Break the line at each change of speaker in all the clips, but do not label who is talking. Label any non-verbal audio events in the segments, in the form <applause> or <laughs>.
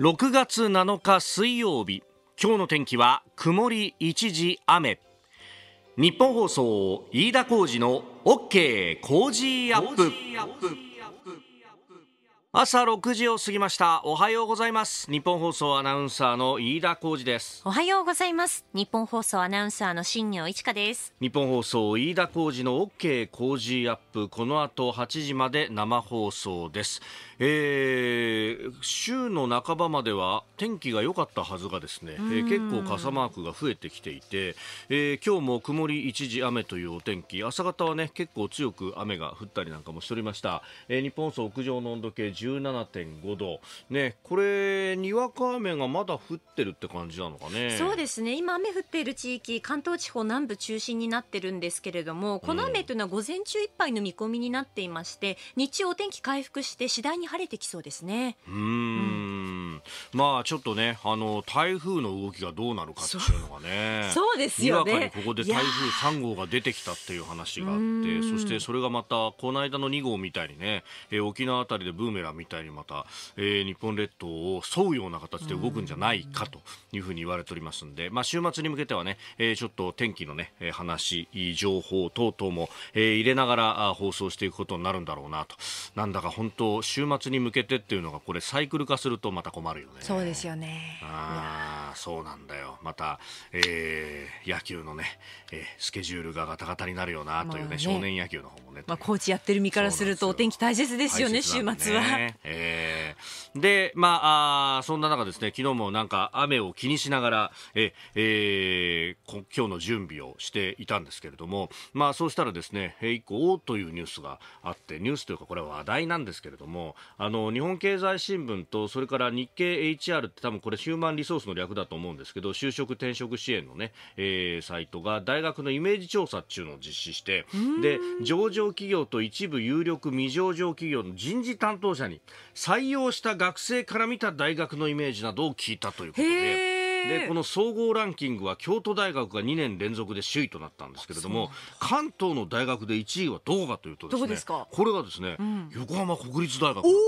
6月7日水曜日今日の天気は曇り一時雨日本放送飯田浩二の OK 工事アップ朝6時を過ぎましたおはようございます日本放送アナウンサーの飯田浩二です
おはようございます日本放送アナウンサーの新業一華です
日本放送飯田浩二の OK 工事アップこの後8時まで生放送ですえー、週の半ばまでは天気が良かったはずがですね、えー、結構傘マークが増えてきていて、えー、今日も曇り一時雨というお天気朝方はね結構強く雨が降ったりなんかもしておりました、えー、日本層屋上の温度計17.5度ねこれにわか雨がまだ降ってるって感じなのかねそうで
すね今雨降っている地域関東地方南部中心になってるんですけれどもこの雨というのは午前中いっぱいの見込みになっていまして、日中お天気回復して次第に晴れてきそうですね。
うんうんまあちょっとねあの台風の動きがどうなるかっていうのがねそうですよねにわかにここで台風3号が出てきたっていう話があってそしてそれがまたこの間の2号みたいにね、えー、沖縄あたりでブーメランみたいにまた、えー、日本列島を沿うような形で動くんじゃないかというふうに言われておりますんでまあ週末に向けてはね、えー、ちょっと天気のね話情報等々も、えー、入れながら放送していくことになるんだろうなとなんだか本当週末末に向けてっていうのがこれサイクル化するとまた困るよね
そうですよね
ああそうなんだよまた、えー、野球のね、えー、スケジュールがガタガタになるよなというねね、少年野球の方も
ね、まあ、コーチやってる身からするとお天気大切ですよね、ね、週末は、
えー、でまああそんな中ですね昨日もなんか雨を気にしながらえ、えー、今日の準備をしていたんですけれどもまあそうしたらですねえ一個おというニュースがあってニュースというかこれは話題なんですけれどもあの日本経済新聞とそれから日経 HR って多分これヒューマンリソースの略だと思うんですけど就職転職支援のね、えー、サイトが大学のイメージ調査っていうのを実施してで上場企業と一部有力未上場企業の人事担当者に採用した学生から見た大学のイメージなどを聞いたということで。でこの総合ランキングは京都大学が2年連続で首位となったんですけれども関東の大学で1位はどこかというとですねこれがですね、横浜国立大学なんですよ。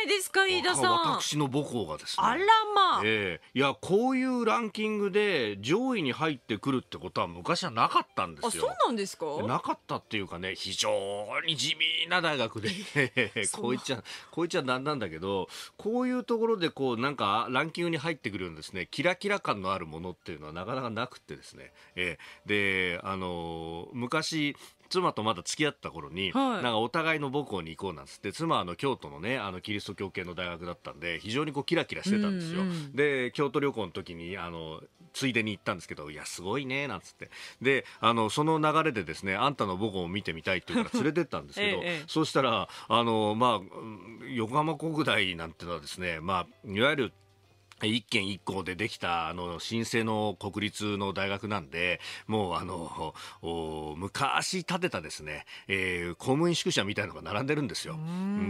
ないですか飯田さん
私の母校がですねあらまあ、えー、いやこういうランキングで上位に入ってくるってことは昔はなかったんですよあそう
なんですかなか
ったっていうかね非常に地味な大学でこういちゃんこいちゃんなんなんだけどこういうところでこうなんかランキングに入ってくるようなですねキラキラ感のあるものっていうのはなかなかなくてですね、えー、であのー、昔妻とまだ付き合った頃に、はい、なんかお互いの母校に行こうなんつって妻はあの京都のねあのキリスト教系の大学だったんで非常にこうキラキラしてたんですよ、うんうん、で京都旅行の時にあのついでに行ったんですけどいやすごいねなんつってであのその流れでですねあんたの母校を見てみたいって言うから連れてったんですけど、<laughs> ええ、そうしたらあの、まあ、横浜国大なんてのはですね、まあ、いわゆる一軒一校でできた、あの、新生の国立の大学なんで、もうあの、昔建てたですね、えー、公務員宿舎みたいのが並んでるんですよ。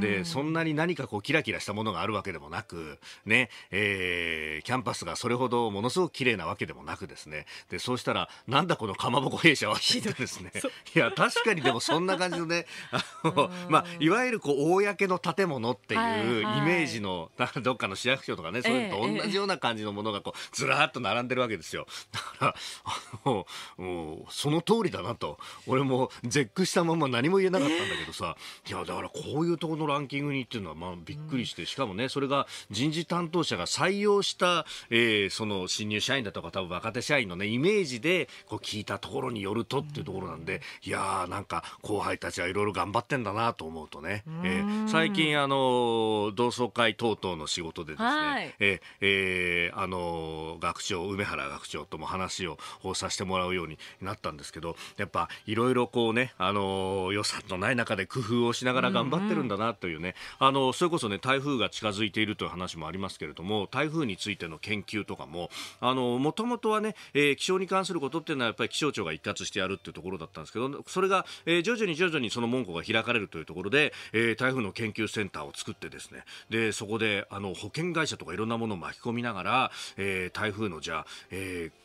で、そんなに何かこうキラキラしたものがあるわけでもなく、ね、えー、キャンパスがそれほどものすごく綺麗なわけでもなくですね、で、そうしたら、なんだこのかまぼこ弊社はってですね、<laughs> いや、確かにでもそんな感じのね、あの、まあ、いわゆるこう、公の建物っていうイメージの、はいはい、どっかの市役所とかね、そういうのと同じ同じような感じのものがこうずらっと並んでるわけですよだからあのその通りだなと俺も絶句したまま何も言えなかったんだけどさ、えー、いやだからこういうところのランキングにっていうのはまあびっくりして、うん、しかもねそれが人事担当者が採用した、えー、その新入社員だとか多分若手社員のねイメージでこう聞いたところによるとっていうところなんで、うん、いやーなんか後輩たちはいろいろ頑張ってんだなと思うとね、えー、最近あの同窓会等々の仕事でですね、えええー、あの学長梅原学長とも話をさせてもらうようになったんですけどやっぱいろいろこうねあの予算のない中で工夫をしながら頑張ってるんだなというね、うんうん、あのそれこそね台風が近づいているという話もありますけれども台風についての研究とかももともとはね、えー、気象に関することっていうのはやっぱり気象庁が一括してやるっていうところだったんですけどそれが、えー、徐々に徐々にその門戸が開かれるというところで、えー、台風の研究センターを作ってですねでそこであの保険会社とかいろんなものを巻きき込みながら、えー、台風のじゃあ、えー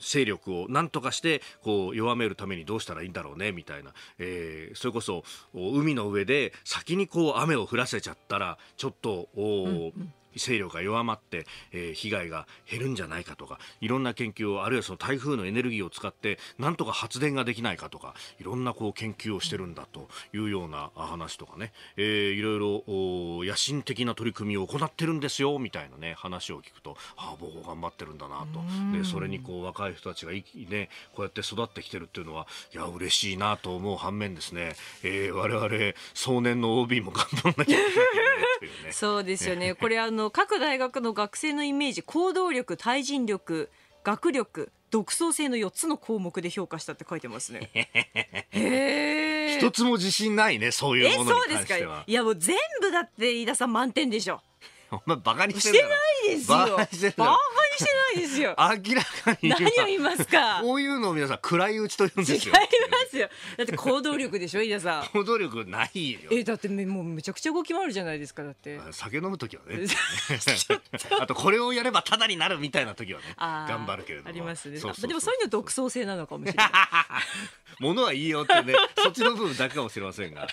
勢力をなんとかしてこう弱めるためにどうしたらいいんだろうねみたいな、えー、それこそ海の上で先にこう雨を降らせちゃったらちょっと、うんうん、勢力が弱まって、えー、被害が減るんじゃないかとかいろんな研究をあるいはその台風のエネルギーを使ってなんとか発電ができないかとかいろんなこう研究をしてるんだというような話とかね、えー、いろいろ野心的な取り組みを行ってるんですよみたいなね話を聞くとああ僕頑張ってるんだなとでそれにこう若い人たちがねこうやって育ってきてるっていうのはいや嬉しいなと思う反面ですね、えー、我々少年の OB も頑張んなきゃいけない
というね。<laughs> そうですよねこれあの各大学の学生のイメージ行動力対人力学力独創性の4つの項目で評価したって書いてますね。<laughs>
一つも自信ないねそういうものに関しては。い
やもう全部だって飯田さん満点でしょ。
<laughs> お前バカにしてないですよ。バカしてないですよ明らかに何を言いますか <laughs> こういうのを皆さん暗いうちと言うんですよ違い
ますよだって行
動力でしょ飯田さん行動力な
いよえだってもうめちゃくちゃ動き回るじゃないですかだっ
て酒飲む時はね <laughs> <laughs> あとこれをやればただになるみたいな時はね頑張るけれどもあ
りますねでもそういうの独創性なのかもしれない
ものはいいよってねそっちの部分だけかもしれませんが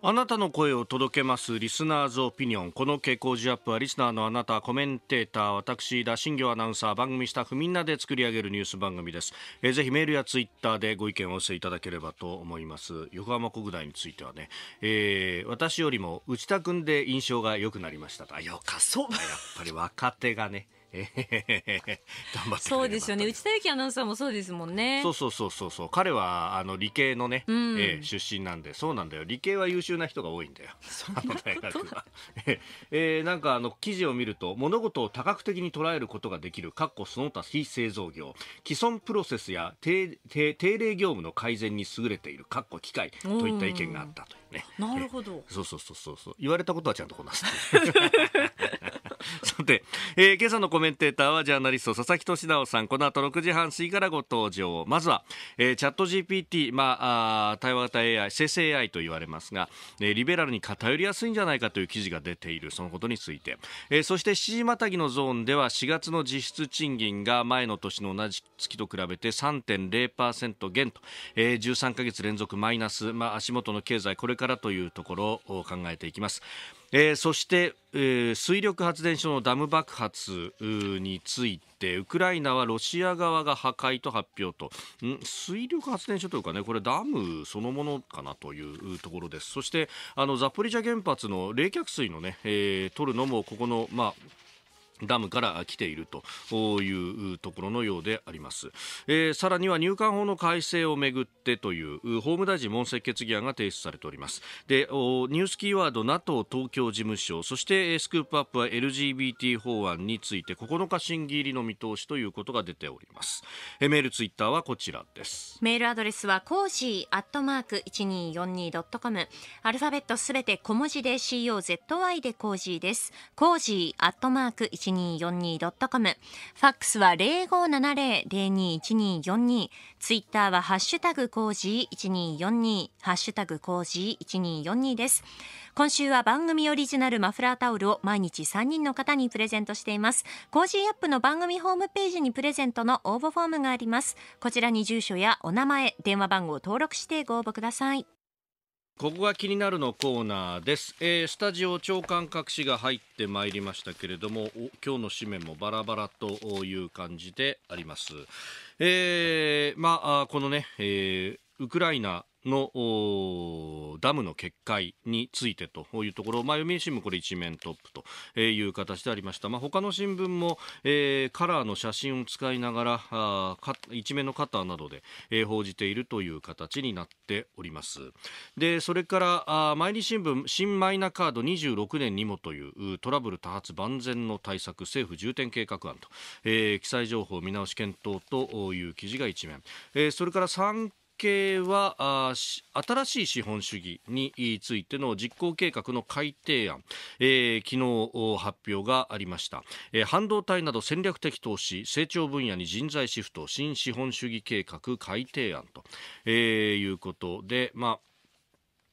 あなたの声を届けますリスナーズオピニオンこの傾向ジアップはリスナーのあなたコメンテーター私田新業アナウンサー番組スタッフみんなで作り上げるニュース番組です、えぜひメールやツイッターでご意見をお寄せいただければと思います横浜国大についてはね、えー、私よりも内田君で印象が良くなりましたあよかそうやっぱり若手がねえー、頑張って
そうですよね内田有紀アナウンサーもそうですもんねそう
そうそうそうそう彼はあの理系のね、うん、えー、出身なんでそうなんだよ理系は優秀な人が多いんだよ <laughs> そんな大学は、えー、なんかあの記事を見ると物事を多角的に捉えることができるかっこその他非製造業既存プロセスや定定定例業務の改善に優れているかっこ機械といった意見があったというねなるほど、そうそうそうそうそう言われたことはちゃんとこなす <laughs> て、えー、今朝のコメンテーターはジャーナリスト佐々木俊直さんこの後6時半過ぎからご登場まずは、えー、チャット GPT、まあ、あ対話型 AI 生成 AI と言われますが、えー、リベラルに偏りやすいんじゃないかという記事が出ているそのことについて、えー、そして7時またぎのゾーンでは4月の実質賃金が前の年の同じ月と比べて3.0%減と、えー、13か月連続マイナス、まあ、足元の経済これからというところを考えていきます。えー、そして、えー、水力発電所のダムム爆発についてウクライナはロシア側が破壊と発表と水力発電所というかねこれダムそのものかなというところですそしてあのザポリジャ原発の冷却水のね、えー、取るのもここのまあダムから来ているというところのようであります、えー、さらには入管法の改正をめぐってという法務大臣問責決議案が提出されておりますでニュースキーワード NATO 東京事務所そしてスクープアップは LGBT 法案について9日審議入りの見通しということが出ておりますえメールツイッターはこちらです
メールアドレスはコージーアットマーク 1242.com アルファベットすべて小文字で COZY でコージーですコージーアットマーク1 021242.com。ファックスは0570-021242。ツイッターはハッシュタグ工事1242、ハッシュタグ工事1242です。今週は番組オリジナルマフラータオルを毎日3人の方にプレゼントしています。工事アップの番組ホームページにプレゼントの応募フォームがあります。こちらに住所やお名前、電話番号を登録してご応募ください。
ここが気になるのコーナーです、えー、スタジオ長官隠しが入ってまいりましたけれども今日の紙面もバラバラという感じであります、えー、まあこのね、えーウクライナのダムの決壊についてというところ、まあ、読売新聞、これ一面トップという形でありました、まあ、他の新聞も、えー、カラーの写真を使いながらあ一面のカターなどで、えー、報じているという形になっておりますでそれからあ毎日新聞新マイナカード26年にもというトラブル多発万全の対策政府重点計画案と、えー、記載情報見直し検討という記事が一面、えー、それから産系は新しい資本主義についての実行計画の改定案、えー、昨日発表がありました、えー、半導体など戦略的投資成長分野に人材シフト新資本主義計画改定案と、えー、いうことで、まあ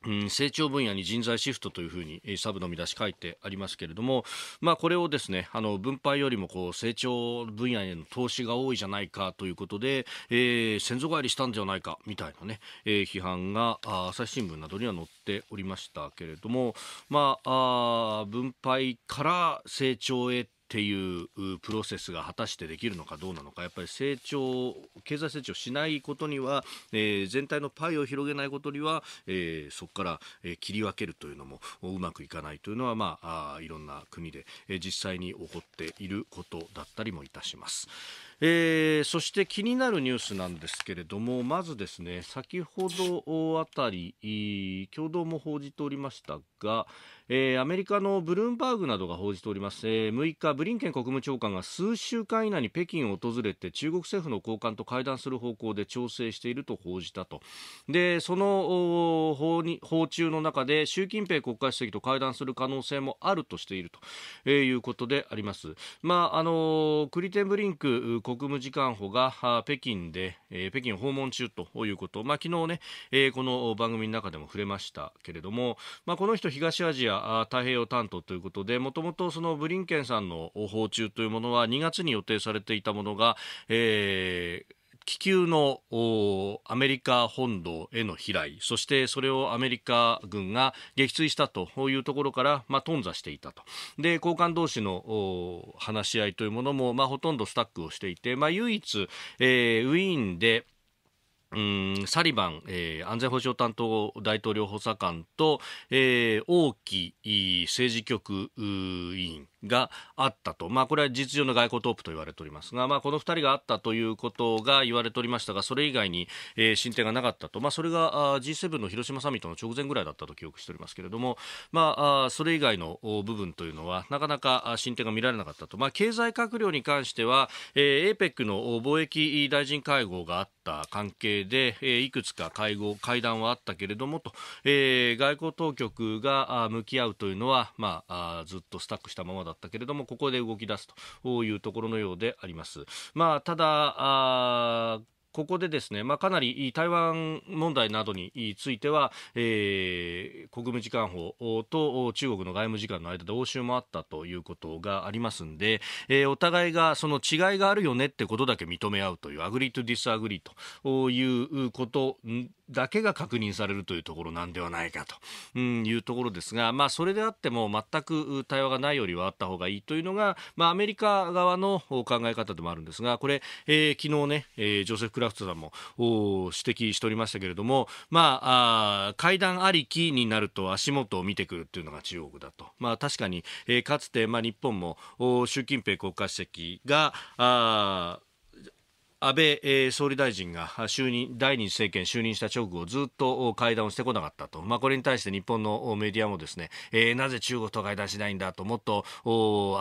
うん、成長分野に人材シフトというふうにサブの見出し書いてありますけれども、まあ、これをですねあの分配よりもこう成長分野への投資が多いじゃないかということで、えー、先祖返りしたんじゃないかみたいなね、えー、批判が朝日新聞などには載っておりましたけれども、まあ、あ分配から成長へっていうプロセスが果たしてできるのかどうなのかやっぱり成長経済成長しないことには、えー、全体のパイを広げないことには、えー、そこから、えー、切り分けるというのもうまくいかないというのは、まあ、あいろんな国で、えー、実際に起こっていることだったりもいたします、えー、そして気になるニュースなんですけれどもまずですね先ほどあたり共同も報じておりましたがえー、アメリカのブルームバーグなどが報じております、えー、6日、ブリンケン国務長官が数週間以内に北京を訪れて中国政府の高官と会談する方向で調整していると報じたとでその訪に訪中の中で習近平国家主席と会談する可能性もあるとしていると、えー、いうことであります、まああのクリテンブリンク国務次官補が北京で、えー、北京訪問中ということ、まあ、昨日ね、えー、この番組の中でも触れましたけれども、まあ、この人東アジア太平洋担当ということでもともとそのブリンケンさんの訪中というものは2月に予定されていたものが、えー、気球のアメリカ本土への飛来そしてそれをアメリカ軍が撃墜したというところから、まあ、頓挫していたとで高官同士の話し合いというものも、まあ、ほとんどスタックをしていて、まあ、唯一、えー、ウィーンでうんサリバン、えー、安全保障担当大統領補佐官と、えー、王毅政治局委員があったと、まあ、これは実情の外交トップと言われておりますが、まあ、この2人があったということが言われておりましたがそれ以外に、えー、進展がなかったと、まあ、それが G7 の広島サミットの直前ぐらいだったと記憶しておりますけれども、まあ、それ以外の部分というのはなかなか進展が見られなかったと、まあ、経済閣僚に関しては、えー、APEC の貿易大臣会合があった関係で、えー、いくつか会合会談はあったけれどもと、えー、外交当局が向き合うというのは、まあ、ずっとスタックしたままだったけれども、ここで動き出すというところのようであります。まあ、ただ、ここでですね、まあ、かなり台湾問題などについては、えー、国務次官補と中国の外務次官の間で応酬もあったということがありますんで、えー、お互いがその違いがあるよねってことだけ認め合うというアグリとディスアグリということだけが確認されるというところなんではないかというところですが、まあ、それであっても全く対話がないよりはあった方がいいというのが、まあ、アメリカ側の考え方でもあるんですがこれ、えー、昨日ね、えー、ジョセフ・クラフトさんも指摘しておりましたけれども、まあ、あ会談ありきになると足元を見てくるというのが中国だと、まあ、確かに、えー、かつて、まあ、日本も習近平国家主席があ安倍、え総理大臣が就任第二次政権就任した直後ずっと会談をしてこなかったと、まあ、これに対して日本のメディアもですね、えー、なぜ中国と会談しないんだともっと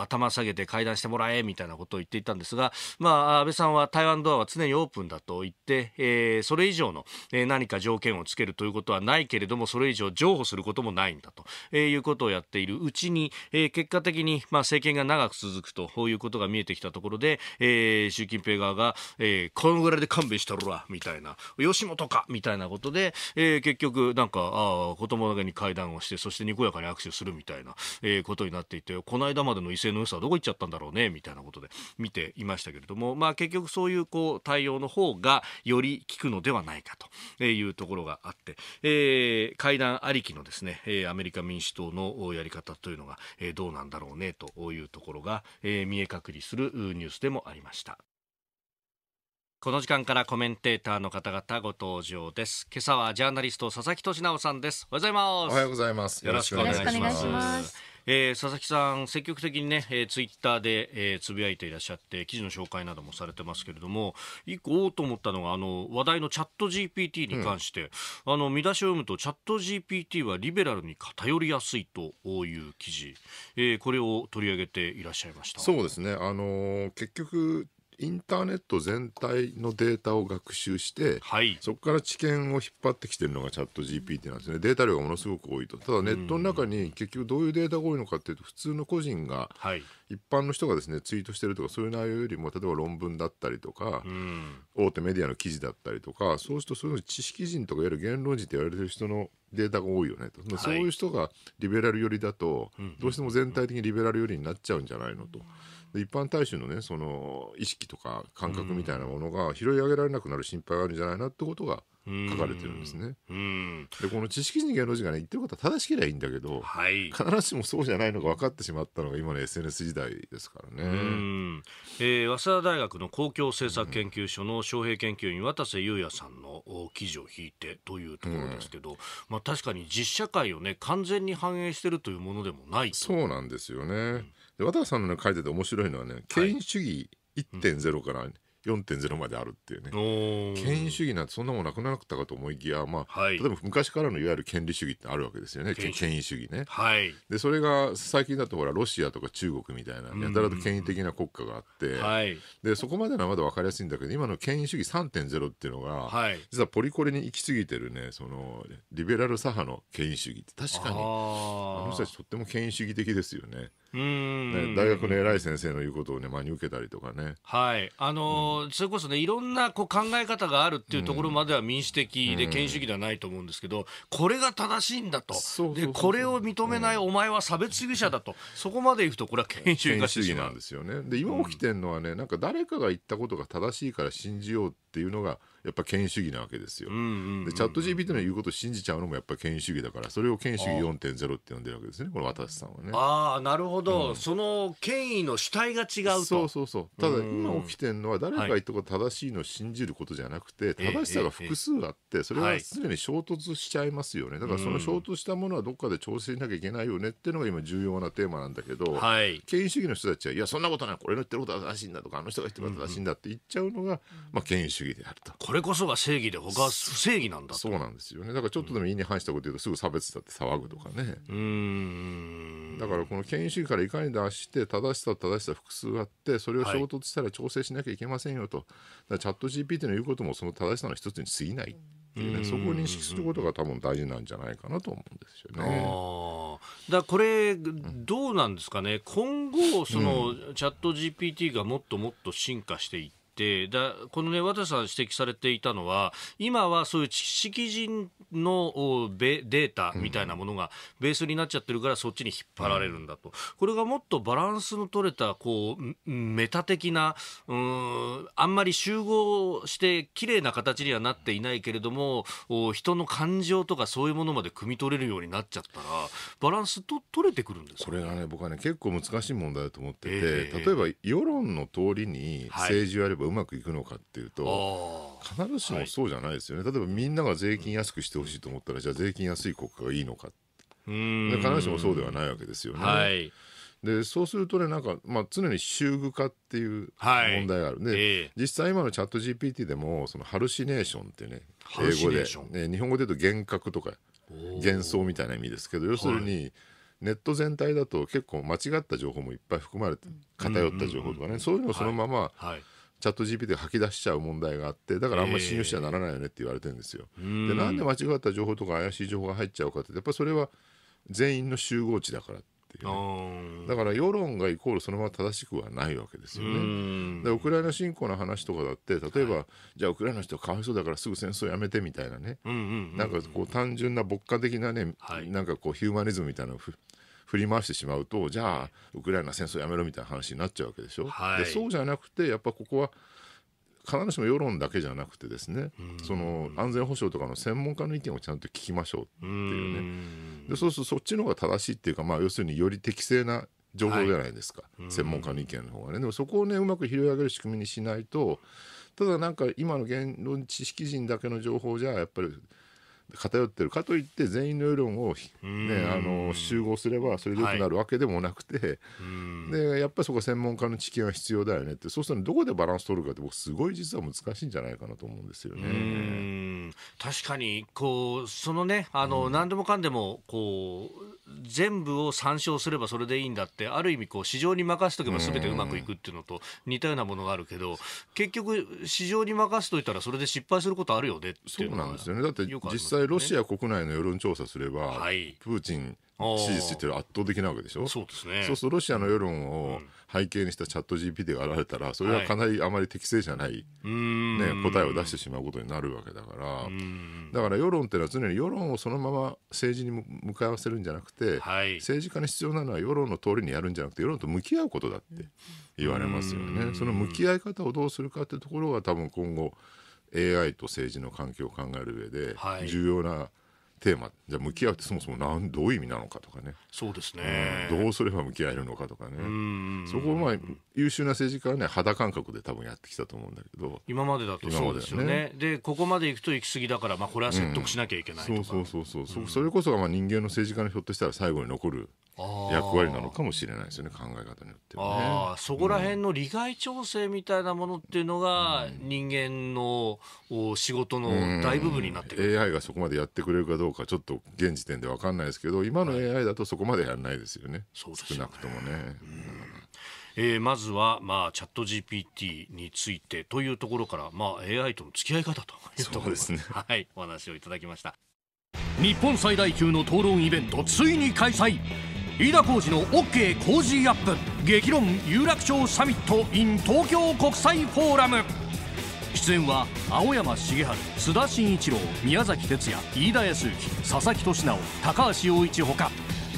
頭下げて会談してもらえみたいなことを言っていたんですが、まあ、安倍さんは台湾ドアは常にオープンだと言って、えー、それ以上の、え何か条件をつけるということはないけれどもそれ以上譲歩することもないんだと、えいうことをやっているうちに、え結果的に、まあ、政権が長く続くということが見えてきたところで、え習近平側が、えーえー、このぐらいで勘弁したるわみたいな、吉本か、みたいなことで、えー、結局、なんか、ああ、子供だけに会談をして、そしてにこやかに握手するみたいな、えー、ことになっていて、この間までの威勢の良さはどこ行っちゃったんだろうね、みたいなことで見ていましたけれども、まあ結局そういうこう、対応の方がより効くのではないかというところがあって、えー、会談ありきのですね、アメリカ民主党のやり方というのが、えー、どうなんだろうね、というところが、えー、見え隠れするニュースでもありました。この時間からコメンテーターの方々ご登場です今朝はジャーナリスト佐々木俊直さんですおはようございますおはようございますよろしくお願いしますえー、佐々木さん、積極的にね、えー、ツイッターで、えー、つぶやいていらっしゃって、記事の紹介などもされてますけれども、一個おうと思ったのが、あの、話題のチャット GPT に関して、うん、あの、見出しを読むと、チャット GPT はリベラルに偏りやすいという記事、えー、これを取り上げていらっ
しゃいました。そうですね。あのー、結局、インターネット全体のデータを学習して、はい、そこから知見を引っ張ってきてるのがチャット GPT なんですねデータ量がものすごく多いとただネットの中に結局どういうデータが多いのかっていうと普通の個人が、はい、一般の人がですねツイートしてるとかそういう内容よりも例えば論文だったりとか、大手メディアの記事だったりとかそうするとそういう知識人とかいわゆる言論人と言われてる人のデータが多いよねと、はい、そういう人がリベラル寄りだと、どうしても全体的にリベラル寄りになっちゃうんじゃないのと。一般大衆のねその意識とか感覚みたいなものが拾い上げられなくなる心配があるんじゃないなってことが書かれてるんですね。でこの知識人芸能人がね言ってることは正しければいいんだけど、はい、必ずしもそうじゃないのが分かってしまったのが今の SNS 時代ですからね。
えー、早稲田大学の公共政策研究所の招聘研究員渡瀬裕也さんの記事を引いてというところですけど、まあ、確かに実
社会をね完全に反映してるというものでもないそうなんですよね。うんで渡さんの、ね、書いてて面白いのはね権威主義1.0から、4.0まであるっていうね権威主義なんてそんなもんなくなかったかと思いきや、まあ、はい、例えば昔からのいわゆる権利主義ってあるわけですよね権威主義ね、はい、でそれが最近だとほらロシアとか中国みたいなやたらと権威的な国家があって、はい、でそこまではまだ分かりやすいんだけど今の権威主義3.0っていうのが、はい、実はポリコレに行き過ぎてるねそのリベラル左派の権威主義って確かにあの人たちとっても権威主義的ですよね。うんね大学の偉い先生の言うことをね真に受けたりとかね。
はいあのーうんそれこそねいろんなこう考え方があるっていうところまでは民主的で権威主義ではないと思うんですけどこれが正しいんだとでこれを認めないお前は差別主義者だとそこまでいくとこれは権主義主義なんで
すよねで今起きてるのはねなんか誰かが言ったことが正しいから信じようっていうのが、うんやっぱ権威主義なわけですよ。うんうんうん、でチャット GPT の言うことを信じちゃうのもやっぱ権威主義だからそれを権威主義4.0って呼んでるわけですねこの私さんはね。
ああなるほど、うん、その権威の主体が違うと。そうそうそうただ今起
きてるのは誰が言ったこと正しいのを信じることじゃなくて、はい、正しさが複数あってそれは常に衝突しちゃいますよねだからその衝突したものはどっかで調整しなきゃいけないよねっていうのが今重要なテーマなんだけど、はい、権威主義の人たちはいやそんなことないこれの言ってることは正しいんだとかあの人が言ってることは正しいんだって言っちゃうのが、まあ、権威主義であると。これれこそが正義で他は不正義なんだそうなんですよねだからちょっとでも意に反したこと言うとすぐ差別だって騒ぐとかねうんだからこの権威主義からいかに出して正しさ正しさ複数あってそれを衝突したら調整しなきゃいけませんよと、はい、チャット GPT の言うこともその正しさの一つに過ぎないね、そこを認識することが多分大事なんじゃないかなと思うんですよね。あだこれ、どうなんですかね、今後、そ
の、チャット GPT がもっともっと進化していって、てだこのね渡さん指摘されていたのは今はそういう知識人のデータみたいなものがベースになっちゃってるからそっちに引っ張られるんだと、うん、これがもっとバランスの取れたこうメタ的なうんあんまり集合して綺麗な形にはなっていないけれども人の感情とかそういうものまで汲み取れるようになっ
ちゃったらバランスと取れてくるんです、かこれがね僕はね結構難しい問題だと思ってて、えー、例えば世論の通りに政治をやればばうまくいくのかっていうと必ずしもそうじゃないですよね、はい、例えばみんなが税金安くしてほしいと思ったらじゃあ税金安い国家がいいのか必ずしもそうではないわけですよね。はいでそうするとねなんか、まあ、常に修具化っていう問題がある、はい、で、え実際今のチャット GPT でもそのハルシネーションってね英語で、ね、日本語で言うと幻覚とか幻想みたいな意味ですけど要するに、はい、ネット全体だと結構間違った情報もいっぱい含まれて偏った情報とかね、うんうんうん、そういうのをそのまま、はい、はいチャット GPT が吐き出しちゃう問題があってだからあんまり信用しちゃならないよねって言われてるんですよ。えー、でなんで間違った情報とか怪しい情報が入っちゃうかってやっぱそれは全員の集合値だからっていう、ね、だから世論がイコールそのまま正しくはないわけですよね。でウクライナ侵攻の話とかだって例えば、はい、じゃあウクライナの人はかわいそうだからすぐ戦争やめてみたいなね、なんかこう単純な牧歌的なね、はい、なんかこうヒューマニズムみたいなのを振り回してしまうとじゃあウクライナ戦争やめろみたいな話になっちゃうわけでしょ。はい、でそうじゃなくてやっぱここは必ずしも世論だけじゃなくてですね、その安全保障とかの専門家の意見をちゃんと聞きましょうっていうね、うでそうするとそっちの方が正しいっていうか、まあ、要するにより適正な情報じゃないですか、はい、専門家の意見の方がね、でもそこをね、うまく拾い上げる仕組みにしないと、ただなんか今の言論知識人だけの情報じゃ、やっぱり偏ってるかといって全員の世論を、ね、あの集合すればそれでよくなるわけでもなくて、はい、でやっぱりそこは専門家の知見は必要だよねってそうするとどこでバランス取るかって僕すごい実は難しいんじゃないかなと思うんですよね。
確かにこうそのねあの、何でもかんでもこう全部を参照すればそれでいいんだってある意味こう市場に任せとけば全てうまくいくっていうのと似たようなものがあるけど結局市場に任せといたらそれで失敗することあるよねっていうのがそうな
んですよねだって実際際、ロシア国内の世論調査すれば、はい、プーチン支持してる圧倒的なわけでしょそうですね。そうするとロシアの世論を背景にしたチャット GPT が現れたら、それはかなりあまり適正じゃない、はい、ね、答えを出してしまうことになるわけだから、だから世論っていうのは常に世論をそのまま政治に向かわせるんじゃなくて、はい、政治家に必要なのは世論の通りにやるんじゃなくて、世論と向き合うことだって言われますよね。その向き合い方をどうするかってところが多分今後、AI と政治の関係を考える上で重要な、テーマじゃあ向き合うってそもそもなんどういう意味なのかとかねそうですね、うん、どうすれば向き合えるのかとかねそこをまあ優秀な政治家はね肌感覚で多分やってきたと思うんだけど今までだとそうですよね、ね、
でここまでいくと行き過ぎだから、まあ、これは説得しなきゃいけな
いとか、うん、そうそうそうそう、うん、それこそがまあ人間の政治家のひょっとしたら最後に残る役割なのかもしれないですよね考え方によっては、
ね、そこら辺の利害調整みたいなものっていうのが、人間の仕事の大部分になって
くる、AI がそこまでやってくれるかどうかちょっと現時点で分かんないですけど今の AI だとそこまでやらないですよね、はい、少なくともね。
えー、まずは、まあ、チャット GPT についてというところから、まあ、AI との付き合い方というところですね、はい、お話をいただきました日本最大級の討論イベントついに開催飯田浩司の OK 工事アップ激論有楽町サミット in 東京国際フォーラム出演は青山茂春津田慎一郎宮崎哲也飯田康之佐々木俊直高橋陽一ほか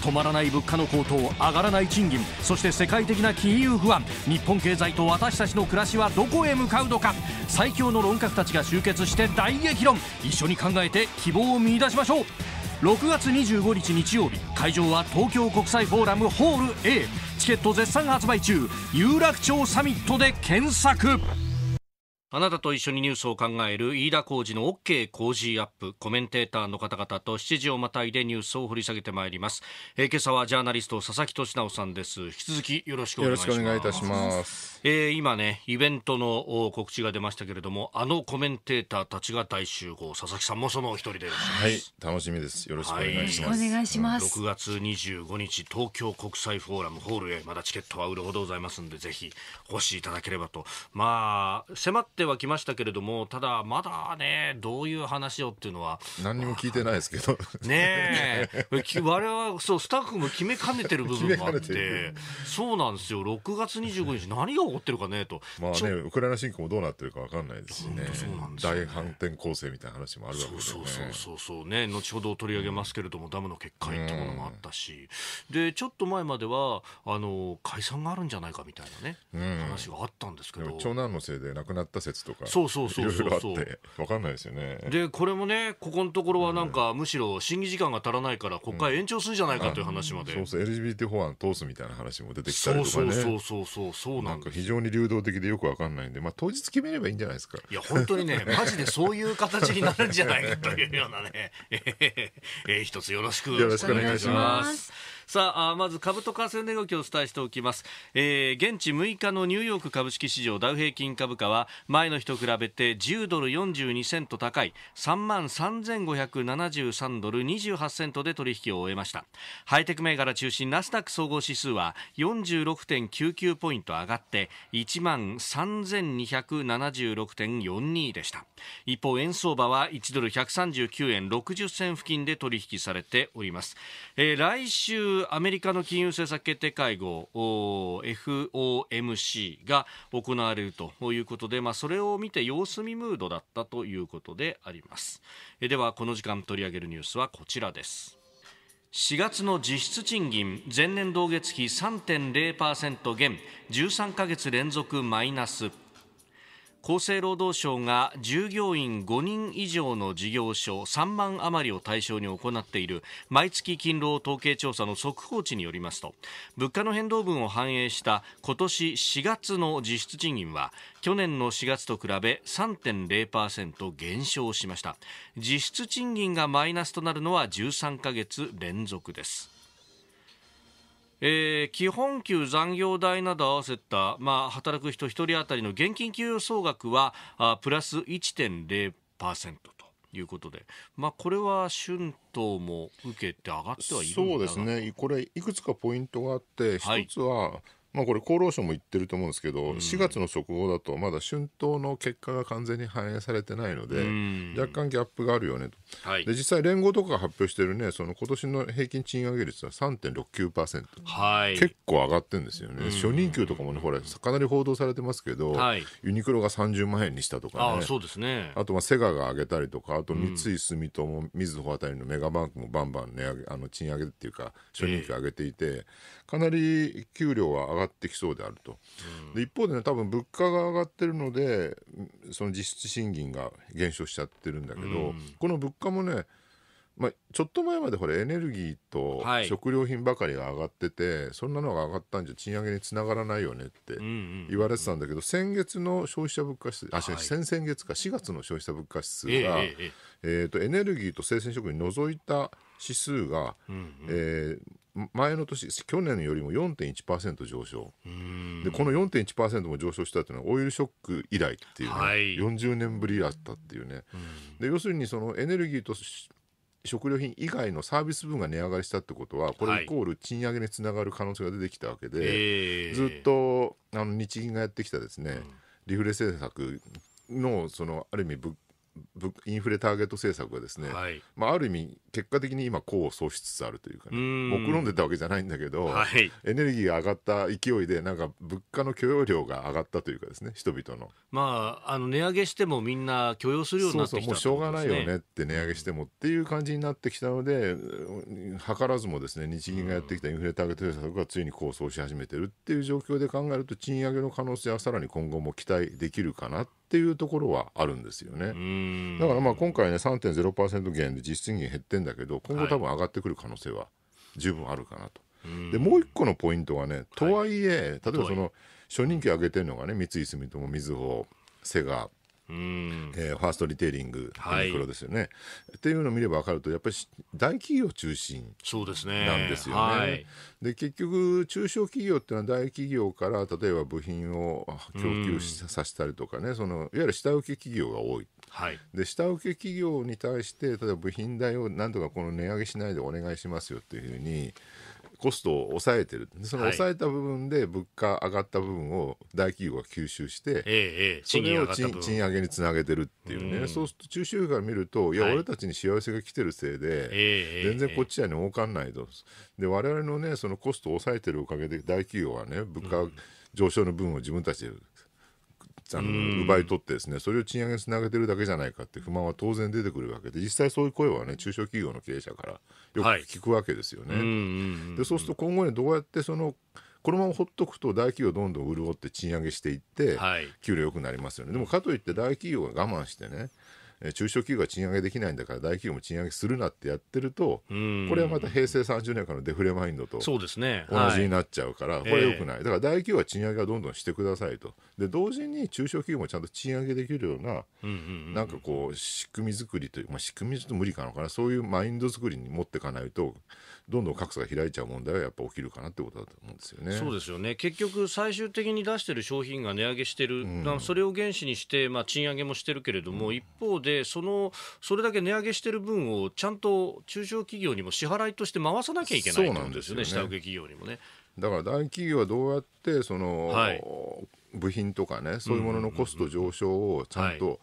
止まらない物価の高騰上がらない賃金そして世界的な金融不安日本経済と私たちの暮らしはどこへ向かうのか最強の論客たちが集結して大激論一緒に考えて希望を見いだしましょう6月25日日曜日会場は東京国際フォーラムホール A チケット絶賛発売中有楽町サミットで検索あなたと一緒にニュースを考える飯田浩二の OK 工事アップコメンテーターの方々と7時をまたいでニュースを掘り下げてまいります、えー、今朝はジャーナリスト佐々木俊直さんです引き続きよろしくお願いしますよえー、今ねイベントの告知が出ましたけれどもあのコメンテーターたちが大集合佐々木さんもその一人では
い
楽しみですよろしくお願いし
ます、はい、します、うん、6月25日東京国際フォーラムホールへまだチケットは売るほどございますのでぜひお越しいただければとまあ迫ってってはきましたけれども、ただ、まだね、どういう話をっていうのは。
何にも聞いてないですけど。ねえ。我々は、そう、スタッフも決めかねてる部分もあって、て
そうなんですよ。6月25日、何が起こってるかね、と。まあね、
ウクライナ侵攻もどうなってるかわかんないですしね。大反転攻勢みたいな話もあるわけですよね。そうそう
そうね。後ほど取り上げますけれども、ダムの決
壊ってものもあ
ったし。で、ちょっと前までは、あの、解散があるんじゃないかみたいな
ね、話があったんですけど。長男のせいで亡くなった説とかそうそうそうそうそうそうかんないですよね
でこれもねここのところはなんか、うん、むしろ審議時間が足らないから国会延長するじゃないかという話まで、うん、
そうそう LGBT 法案通すみたいな話も出てきたりとかねそうそうそうそうなんか非常に流動的でよくわかんないんで、まあ、当日決めればいいんじゃないですかいや本当にね <laughs> マジでそういう形になるんじゃないかとい
うようなね、ええ一つよろしくお願いします。さあまず株と為替の動きをお伝えしておきます、えー、現地6日のニューヨーク株式市場ダウ平均株価は前の日と比べて10ドル42セント高い3万3573ドル28セントで取引を終えましたハイテク銘柄中心ナスダック総合指数は46.99ポイント上がって1万3276.42でした一方円相場は1ドル139円60銭付近で取引されております、えー、来週アメリカの金融政策決定会合 FOMC が行われるということで、まあ、それを見て様子見ムードだったということでありますえではこの時間取り上げるニュースはこちらです4月の実質賃金前年同月比3.0%減13か月連続マイナス厚生労働省が従業員5人以上の事業所3万余りを対象に行っている毎月勤労統計調査の速報値によりますと物価の変動分を反映した今年4月の実質賃金は去年の4月と比べ3.0%減少しました実質賃金がマイナスとなるのは13ヶ月連続ですえー、基本給、残業代など合わせた、まあ、働く人1人当たりの現金給与総額はあプラス1.0%と。いうことで、まあ、これは春闘も受けて上がってはいるそうです
ね、これ、いくつかポイントがあって、一つは、はい、まあ、これ厚労省も言ってると思うんですけど、う4月の速報だとまだ春闘の結果が完全に反映されてないので、若干ギャップがあるよねと、はい、で実際、連合とかが発表してるねその今年の平均賃上げ率は3.69%、はい、結構上がってるんですよね、初任給とかもねほらかなり報道されてますけど、はい、ユニクロが30万円にしたとかねあそうですねあとまあセガが上げたりとかあと三井住友、みずほあたりのメガバンクもバンバン値上げあの賃上げっていうか初任給上げていて、えー、かなり給料は上が上がってきそうであると、で一方でね多分物価が上がってるのでその実質賃金が減少しちゃってるんだけど、この物価もねまあ、ちょっと前までほらエネルギーと食料品ばかりが上がってて、はい、そんなのが上がったんじゃ賃上げにつながらないよねって言われてたんだけど、先月の消費者物価指数あ、はい、先々月か4月の消費者物価指数が、えー、えー、とエネルギーと生鮮食品除いた指数が、うんうん、えー前の年、去年よりも4.1%上昇、でこの4.1%も上昇したというのは、オイルショック以来っていうね、はい、40年ぶりだったっていうね、うで要するにそのエネルギーと食料品以外のサービス分が値上がりしたってことは、これイコール賃上げにつながる可能性が出てきたわけで、はい、ずっとあの日銀がやってきたですね、リフレ政策のそのある意味物インフレターゲット政策がですね、はい、まあ、ある意味、結果的に今、功を奏しつつあるというかね、目論んでたわけじゃないんだけど、はい、エネルギーが上がった勢いで、なんか物価の許容量が上がったというかですね、人々の。
まあ、あの値上げしてもみんな許容するようになってきた、ね、もうしょうがないよね
って値上げしてもっていう感じになってきたので、図らずもですね日銀がやってきたインフレターゲット政策がついに功を奏し始めてるっていう状況で考えると、賃上げの可能性はさらに今後も期待できるかなっていうところはあるんですよね。だからまあ今回ね3.0%減で実質賃金減ってんだけど今後多分上がってくる可能性は十分あるかなと。はい、でもう一個のポイントはねとはいえ、はい、例えばその初任給上げてるのがね三井住友みずほセガうん、えー、ファーストリテイリング、ユニクロですよね、はい。っていうのを見れば分かると、やっぱり大企業中心
なんですよね。
で、ねはい、結局、中小企業っていうのは大企業から例えば部品を供給させたりとかね、そのいわゆる下請け企業が多い。はい、で下請け企業に対して例えば部品代をなんとかこの値上げしないでお願いしますよっていうふうにコストを抑えてるその抑えた部分で物価上がった部分を大企業が吸収して、それを賃上げにつなげてるっていうね、そうすると中小企業ら見るといや、俺たちに幸せが来てるせいで、全然こっちはに儲かんないとで我々のねそのコストを抑えてるおかげで大企業はね物価上昇の分を自分たちであの奪い取ってですねそれを賃上げにつなげてるだけじゃないかって不満は当然出てくるわけで実際そういう声はね中小企業の経営者からよく聞くわけですよね。でそうすると今後にどうやってそのこのままほっとくと大企業どんどん潤って賃上げしていって、給料良くなりますよねでもかといって大企業が我慢してね中小企業が賃上げできないんだから大企業も賃上げするなってやってると、これはまた平成30年からのデフレマインドと同じになっちゃうから、これよくない、だから大企業は賃上げはどんどんしてくださいとで同時に中小企業もちゃんと賃上げできるような、なんかこう仕組み作りという、まあ、仕組みちょっと無理かなそういうマインド作りに持っていかないとどんどん格差が開いちゃう問題はやっぱ起きるかなってことだと思うんですよね。そう
ですよね。結局最終的に出してる商品が値上げしてる。うん、それを原資にして、まあ賃上げもしてるけれども、うん、一方で、その、それだけ値上げしてる分をちゃんと中小企業にも支払いとして回さなきゃいけない、なんですよね。下請け企業に
もね。だから大企業はどうやって、その、はい、部品とかね、そういうもののコスト上昇をちゃんと、はい、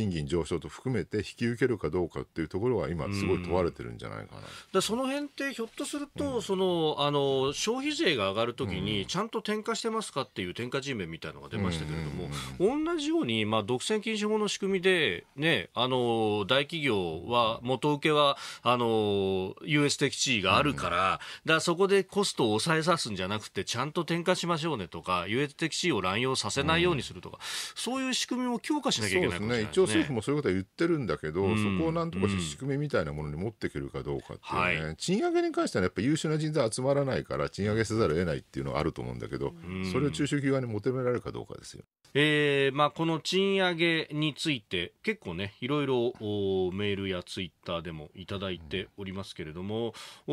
賃金上昇と含めて引き受けるかどうかっていうところは今、すごい問われてるんじゃないかな、
うん、その辺ってひょっとすると、うん、そのあの消費税が上がるときに、ちゃんと転嫁してますかっていう転嫁 G メみたいなのが出ましたけれども、同じように、まあ、独占禁止法の仕組みで、ね、あの大企業は、元請けはあの US 的地位があるから、うん、だそこでコストを抑えさすんじゃなくて、ちゃんと転嫁しましょうねとか、US 的
地位を乱用させないようにするとか、そういう仕組みも強化しなきゃいけないかもしれない、ね。政府もそういうことは言ってるんだけど、ね、そこをなんとかし仕組みみたいなものに持ってくるかどうかっていうね、賃上げに関してはやっぱ優秀な人材集まらないから賃上げせざるを得ないっていうのはあると思うんだけど、それを中小企業に求められるかどうかですよ。
えーまあ、この賃上げについて結構ねいろいろメールやツイッターでもいただいておりますけれども、うん、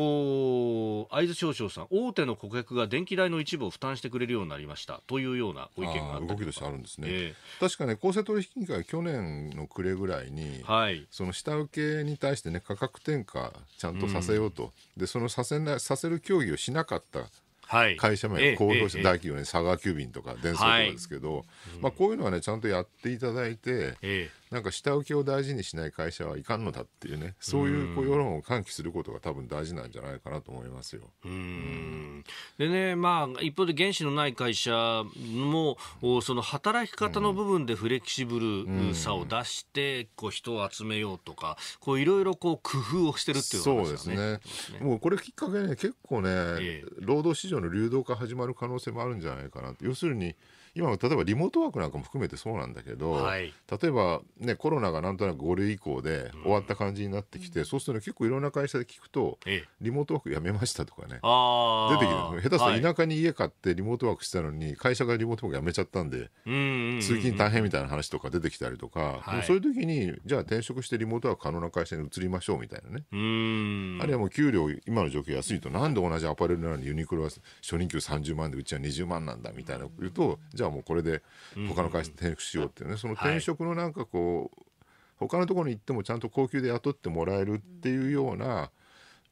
お会津少将さん大手の顧客が電気代の一部を負担してくれるようになりましたという
ようなご意見があった動きとしてあるんですね、えー、確かね公正取引委員会去年の暮れぐらいに、はい、その下請けに対してね価格転嫁ちゃんとさせようと、うん、でそのさせなさせる協議をしなかったはい、会社名、公表した、大企業に佐川急便とか、電装とかですけど、はい、まあ、こういうのはね、ちゃんとやっていただいて、ええ、なんか下請けを大事にしない会社はいかんのだっていうね、そういうこう世論を喚起することが多分大事なんじゃないかなと思いますよ。うん
でね、まあ、一方で原資のない会社も、その働き方の部分でフレキシブルさを出して、こう人を集めようとか、こういろいろこう工夫をしてるっていう、ね、そう
ですね。もうこれきっかけね、結構ね、ええ、労働市場の流動化始まる可能性もあるんじゃないかな。要するに今の例えばリモートワークなんかも含めてそうなんだけど、はい、例えば、ね、コロナがなんとなく5類以降で終わった感じになってきて、うん、そうすると、結構いろんな会社で聞くと、リモートワークやめましたとかね
出てきて下手する
田舎に家買ってリモートワークしたのに、はい、会社がリモートワークやめちゃったんで、うんうんうん、通勤大変みたいな話とか出てきたりとか、はい、そういう時にじゃあ転職してリモートワーク可能な会社に移りましょうみたいなねあるいはもう給料今の状況安いとなんで同じアパレルなのにユニクロは初任給30万でうちは20万なんだみたいなこと言うとじゃあじゃあもうこれで他の会社に転職しようっていうね、その転職のなんかこう、はい、他のところに行ってもちゃんと高級で雇ってもらえるっていうような、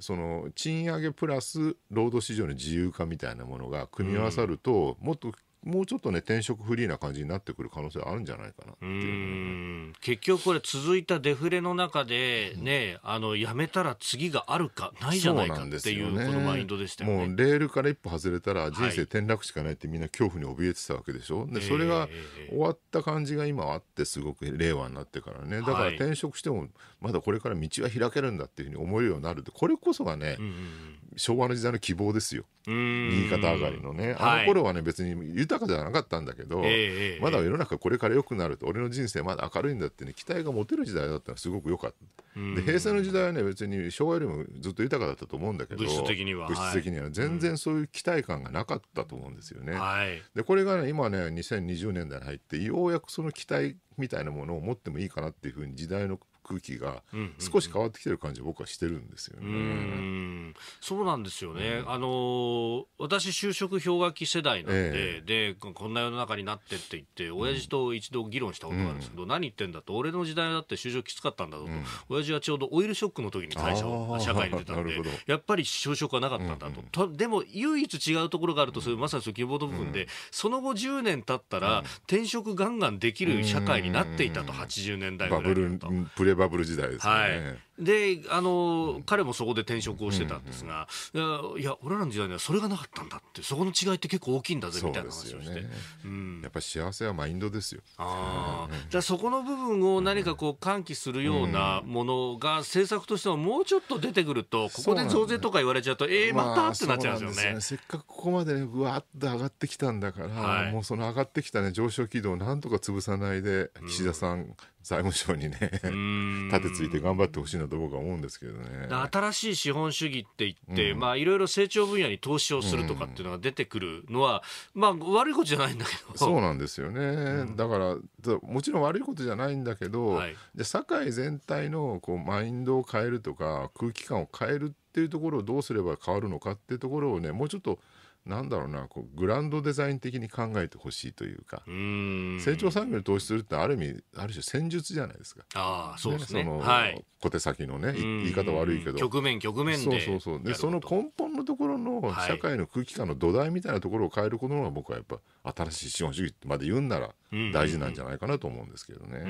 その賃上げプラス労働市場の自由化みたいなものが組み合わさると、もっともうちょっとね、転職フリーな感じになってくる可能性あるんじゃないかな
っていう、ね、結局これ、続いたデフレの中で、ね、うん、あの、やめたら次があるか、ないじゃないかっていう、このマインドでし
たよね。もうレールから一歩外れたら、人生転落しかないってみんな恐怖に怯えてたわけでしょ。はい、で、それが終わった感じが今あって、すごく令和になってからね。だから転職しても、まだこれから道は開けるんだっていうふうに思えるようになるって、これこそがね、うんうん、昭和の時代の希望ですよ右肩上がりのねあの頃はね別に豊かじゃなかったんだけど、まだ世の中これから良くなると俺の人生まだ明るいんだってね期待が持てる時代だったのはすごく良かったで平成の時代はね別に昭和よりもずっと豊かだったと思うんだけど物質的には物質的には、全然そういう期待感がなかったと思うんですよね、はい、でこれがね今ね2020年代に入ってようやくその期待みたいなものを持ってもいいかなっていうふうに時代の空気が少し変わってきてる感じ僕はしてるんですよね。うそうなんですよね。うん、
あの私就職氷河期世代なんで、えでこんな世の中になってって言って親父と一度議論したことがあるんですけど、うん、何言ってんだと俺の時代だって就職きつかったんだぞと、うん、親父はちょうどオイルショックの時に会社を社会に出たんでやっぱり就職はなかったんだと、でも唯一違うところがあるとそれまさにそのキーボー部分で、その後10年経ったら転職がんがんできる社会になっていたと80年代ぐらいだ
と。バブルプレバブル時代ですね、は
い、であの、うん、彼もそこで転職をしてたんですが、うんうん、いや俺らの時代にはそれがなかったんだってそこの違いって結構大きいんだぜみたいな話
をして、ねうん、やっぱり幸せはマインドですよあ、うん、
じゃあそこの部分を何かこう喚起するようなものが政策としてももうちょっと出てくるとここで増税とか言われちゃう
とええー、またってなっちゃうんですよねまあ、ねせっかくここまでねうわーっと上がってきたんだから、はい、もうその上がってきたね上昇軌道をなんとか潰さないで岸田さん財務省にね立てついて頑張ってほしいなと僕は思うんですけどね
新しい資本主義って言って、まあいろいろ成長分野に投資をするとかっていうのが出てくるのは、うん、まあ悪いことじゃないんだけ
どそうなんですよね、うん、だからもちろん悪いことじゃないんだけど、はい、じゃ社会全体のこうマインドを変えるとか空気感を変えるっていうところをどうすれば変わるのかっていうところをねもうちょっとなんだろうなこうグランドデザイン的に考えてほしいというか成長産業に投資するってある意味ある種戦術じゃないですか
あそうですね、ね、その、はい、小
手先のね言い方悪いけど局面局面そうそうそうでその根本のところの社会の空気感の土台みたいなところを変えることのが僕はやっぱ新しい資本主義まで言うんなら大事なんじゃないかなと思うんですけどね。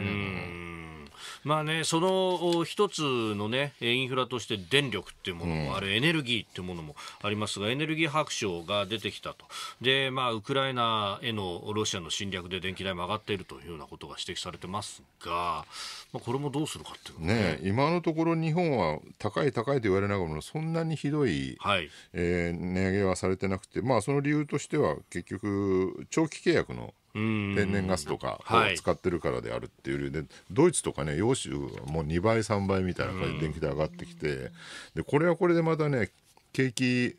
まあねその一つのねインフラとして電力っていうものも、うん、あれエネルギーっていうものもありますがエネルギー白書が出てきたと。で、まあ、ウクライナへのロシアの侵略で電気代も上がっているというようなことが指摘されてますが、まあ、これもどうす
るかっていうね、ね、今のところ日本は高い高いと言われながらも、そんなにひどい、はいえー、値上げはされてなくて、まあ、その理由としては結局、長期契約の天然ガスとかを使ってるからであるっていう理由で、はい、ドイツとかね、欧州もう2倍、3倍みたいな感じで電気代上がってきて、でこれはこれでまたね、景気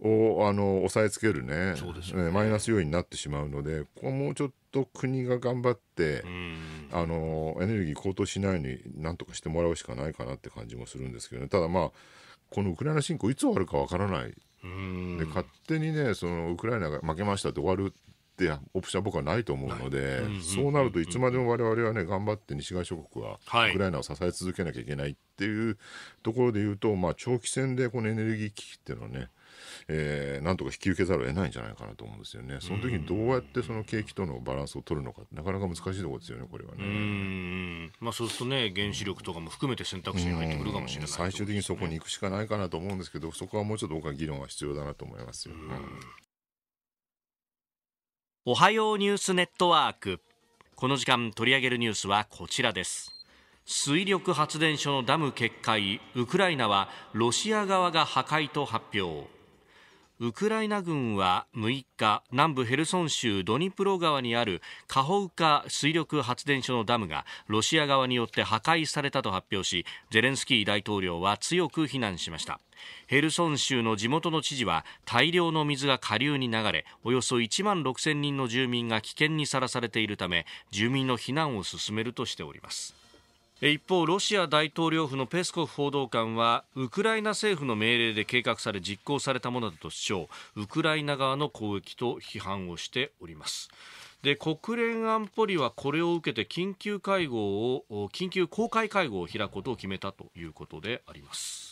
を、あの抑えつけるねそうですねマイナス要因になってしまうのでここもうちょっと国が頑張って、あのエネルギー高騰しないようになんとかしてもらうしかないかなって感じもするんですけどねただまあこのウクライナ侵攻いつ終わるかわからないで勝手にねそのウクライナが負けましたって終わるってオプションは僕はないと思うので、そうなるといつまでも我々はね頑張って西側諸国はウクライナを支え続けなきゃいけないっていうところでいうと、まあ、長期戦でこのエネルギー危機っていうのはねえー、なんとか引き受けざるを得ないんじゃないかなと思うんですよね、その時にどうやってその景気とのバランスを取るのか、なかなか難しいところですよね、これはね。
まあ、そうするとね、原子力とかも含めて選択肢に入ってくるかもしれない、
ね、最終的にそこに行くしかないかなと思うんですけど、そこはもうちょっと僕は議論は必要だなと思いますよ。
おはようニュースネットワークこの時間取り上げるニュースはこちらです水力発電所のダム決壊ウクライナはロシア側が破壊と発表ウクライナ軍は6日南部ヘルソン州ドニプロ川にあるカホウカ水力発電所のダムがロシア側によって破壊されたと発表しゼレンスキー大統領は強く非難しましたヘルソン州の地元の知事は大量の水が下流に流れおよそ1万6000人の住民が危険にさらされているため住民の避難を進めるとしております一方ロシア大統領府のペスコフ報道官はウクライナ政府の命令で計画され実行されたものだと主張ウクライナ側の攻撃と批判をしておりますで国連安保理はこれを受けて緊急会合を緊急公開会合を開くことを決めたということであります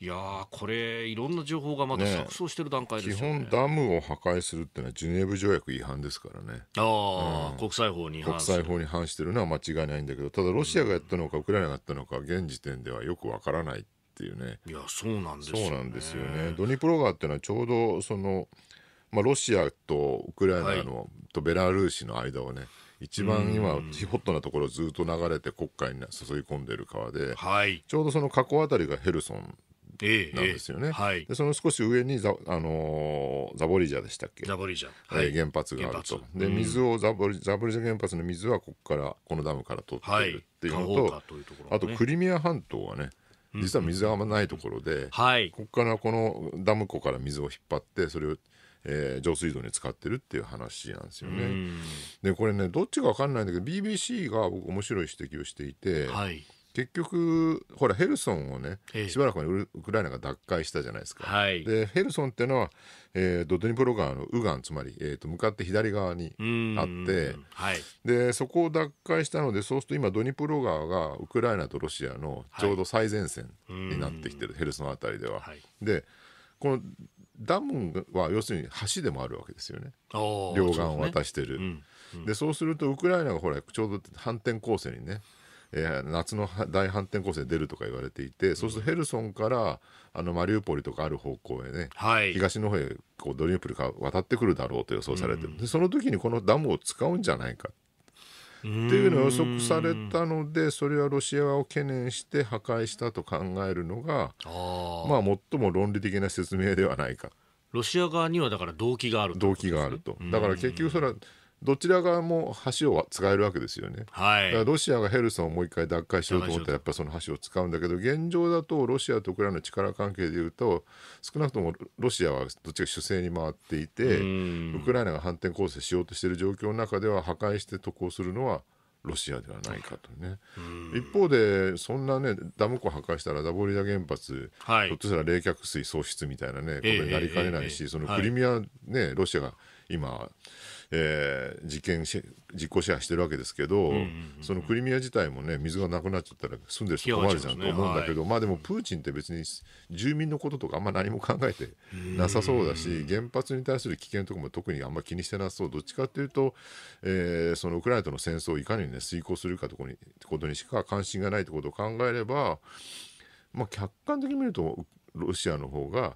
いやこれ、いろんな情報がまだ錯綜してる段階です、ねね、基
本、ダムを破壊するっていうのは、ジュネーブ条約違反ですからね。ああ、う
ん、国際法に国際
法に反してるのは間違いないんだけど、ただ、ロシアがやったのか、ウクライナがやったのか、現時点ではよくわからないっていうね。いや、そうなんですよね。そうなんですよね。ドニプロ川っていうのは、ちょうど、その、まあ、ロシアとウクライナの、はい、とベラルーシの間をね、一番今、ホットなところずっと流れて黒海に注ぎ込んでいる川で、はい、ちょうどその河口あたりがヘルソンなんですよね。えーえー、はい、でその少し上にザ,、あのー、ザボリジャでしたっけザボリジャ、はい、原発があると。で水をザボリザボリジャ原発の水はここからこのダムから取ってるっていうのとはいとうとね、あとクリミア半島はね実は水があんまないところで、うんうんここからこのダム湖から水を引っ張ってそれをえー、上水道に使ってるっていう話なんですよね。でこれねどっちか分かんないんだけど BBC が僕面白い指摘をしていて、はい、結局ほらヘルソンをねしばらく前ウクライナが奪回したじゃないですか、はい、でヘルソンっていうのは、えー、ドドニプロ川の右岸つまり、えー、と向かって左側にあって、はい、でそこを奪回したのでそうすると今ドニプロ川がウクライナとロシアのちょうど最前線になってきてる、はい、ヘルソン辺りでは。でこのダムは要するに橋でもあるわけですよね両岸を渡してる。そうで、そうするとウクライナがほらちょうど反転攻勢にねえー、夏の大反転攻勢出るとか言われていて、そうするとヘルソンからあのマリウポリとかある方向へね、はい、東の方へこうドニープルが渡ってくるだろうと予想されてる、うん、でその時にこのダムを使うんじゃないかっていうのを予測されたのでそれはロシアを懸念して破壊したと考えるのがまあ最も論理的な説明ではないか。ロシア側にはだから動機がある、ね、動機があるとだから結局それはどちら側も橋を使えるわけですよね、はい、だからロシアがヘルソンをもう一回奪回しようと思ったらやっぱりその橋を使うんだけど現状だとロシアとウクライナの力関係でいうと少なくともロシアはどっちか主勢に回っていてウクライナが反転攻勢しようとしている状況の中では破壊して渡航するのはロシアではないかとね、一方で、そんなね、ダム湖破壊したら、ザボリーダ原発、はい、ひょっとしたら冷却水喪失みたいなね、ことになりかねないし、そのクリミア、ね、ロシアが今、えー、実験し実効支配してるわけですけど、うんうんうんうん、そのクリミア自体もね、水がなくなっちゃったら、住んでる人困るじゃんと思うんだけど、ねはい、まあでもプーチンって別に住民のこととか、あんま何も考えてなさそうだし、原発に対する危険とかも特にあんま気にしてなさそう、どっちかっていうと、えー、そのウクライナとの戦争をいかに、ね、遂行するかとこにことにしか関心がないということを考えれば、まあ、客観的に見ると、ロシアの方が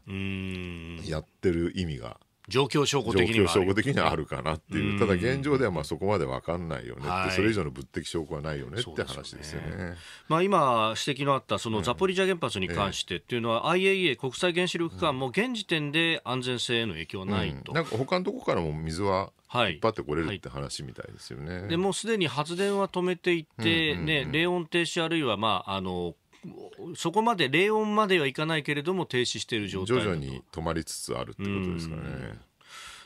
やってる意味が。状況証拠的には。証拠的にはあるかなっていう。ただ現状ではまあそこまでわかんないよね、はい、それ以上の物的証拠はないよねって話ですよね。ね
まあ今指摘のあったそのザポリージャ原発に関してっていうのは IAEA 国際原子力機関も現時点で安全性への影響はない
と。うん、なんか他のところからも水ははい、引っ張ってこれるって話みたいですよね。はい、で
もうすでに発電は止めていて、うんうんうん、ね、冷温停止あるいは、まあ、あのそこまで冷温まではいかないけれども停止している状態徐々に
止まりつつあるってことですかね。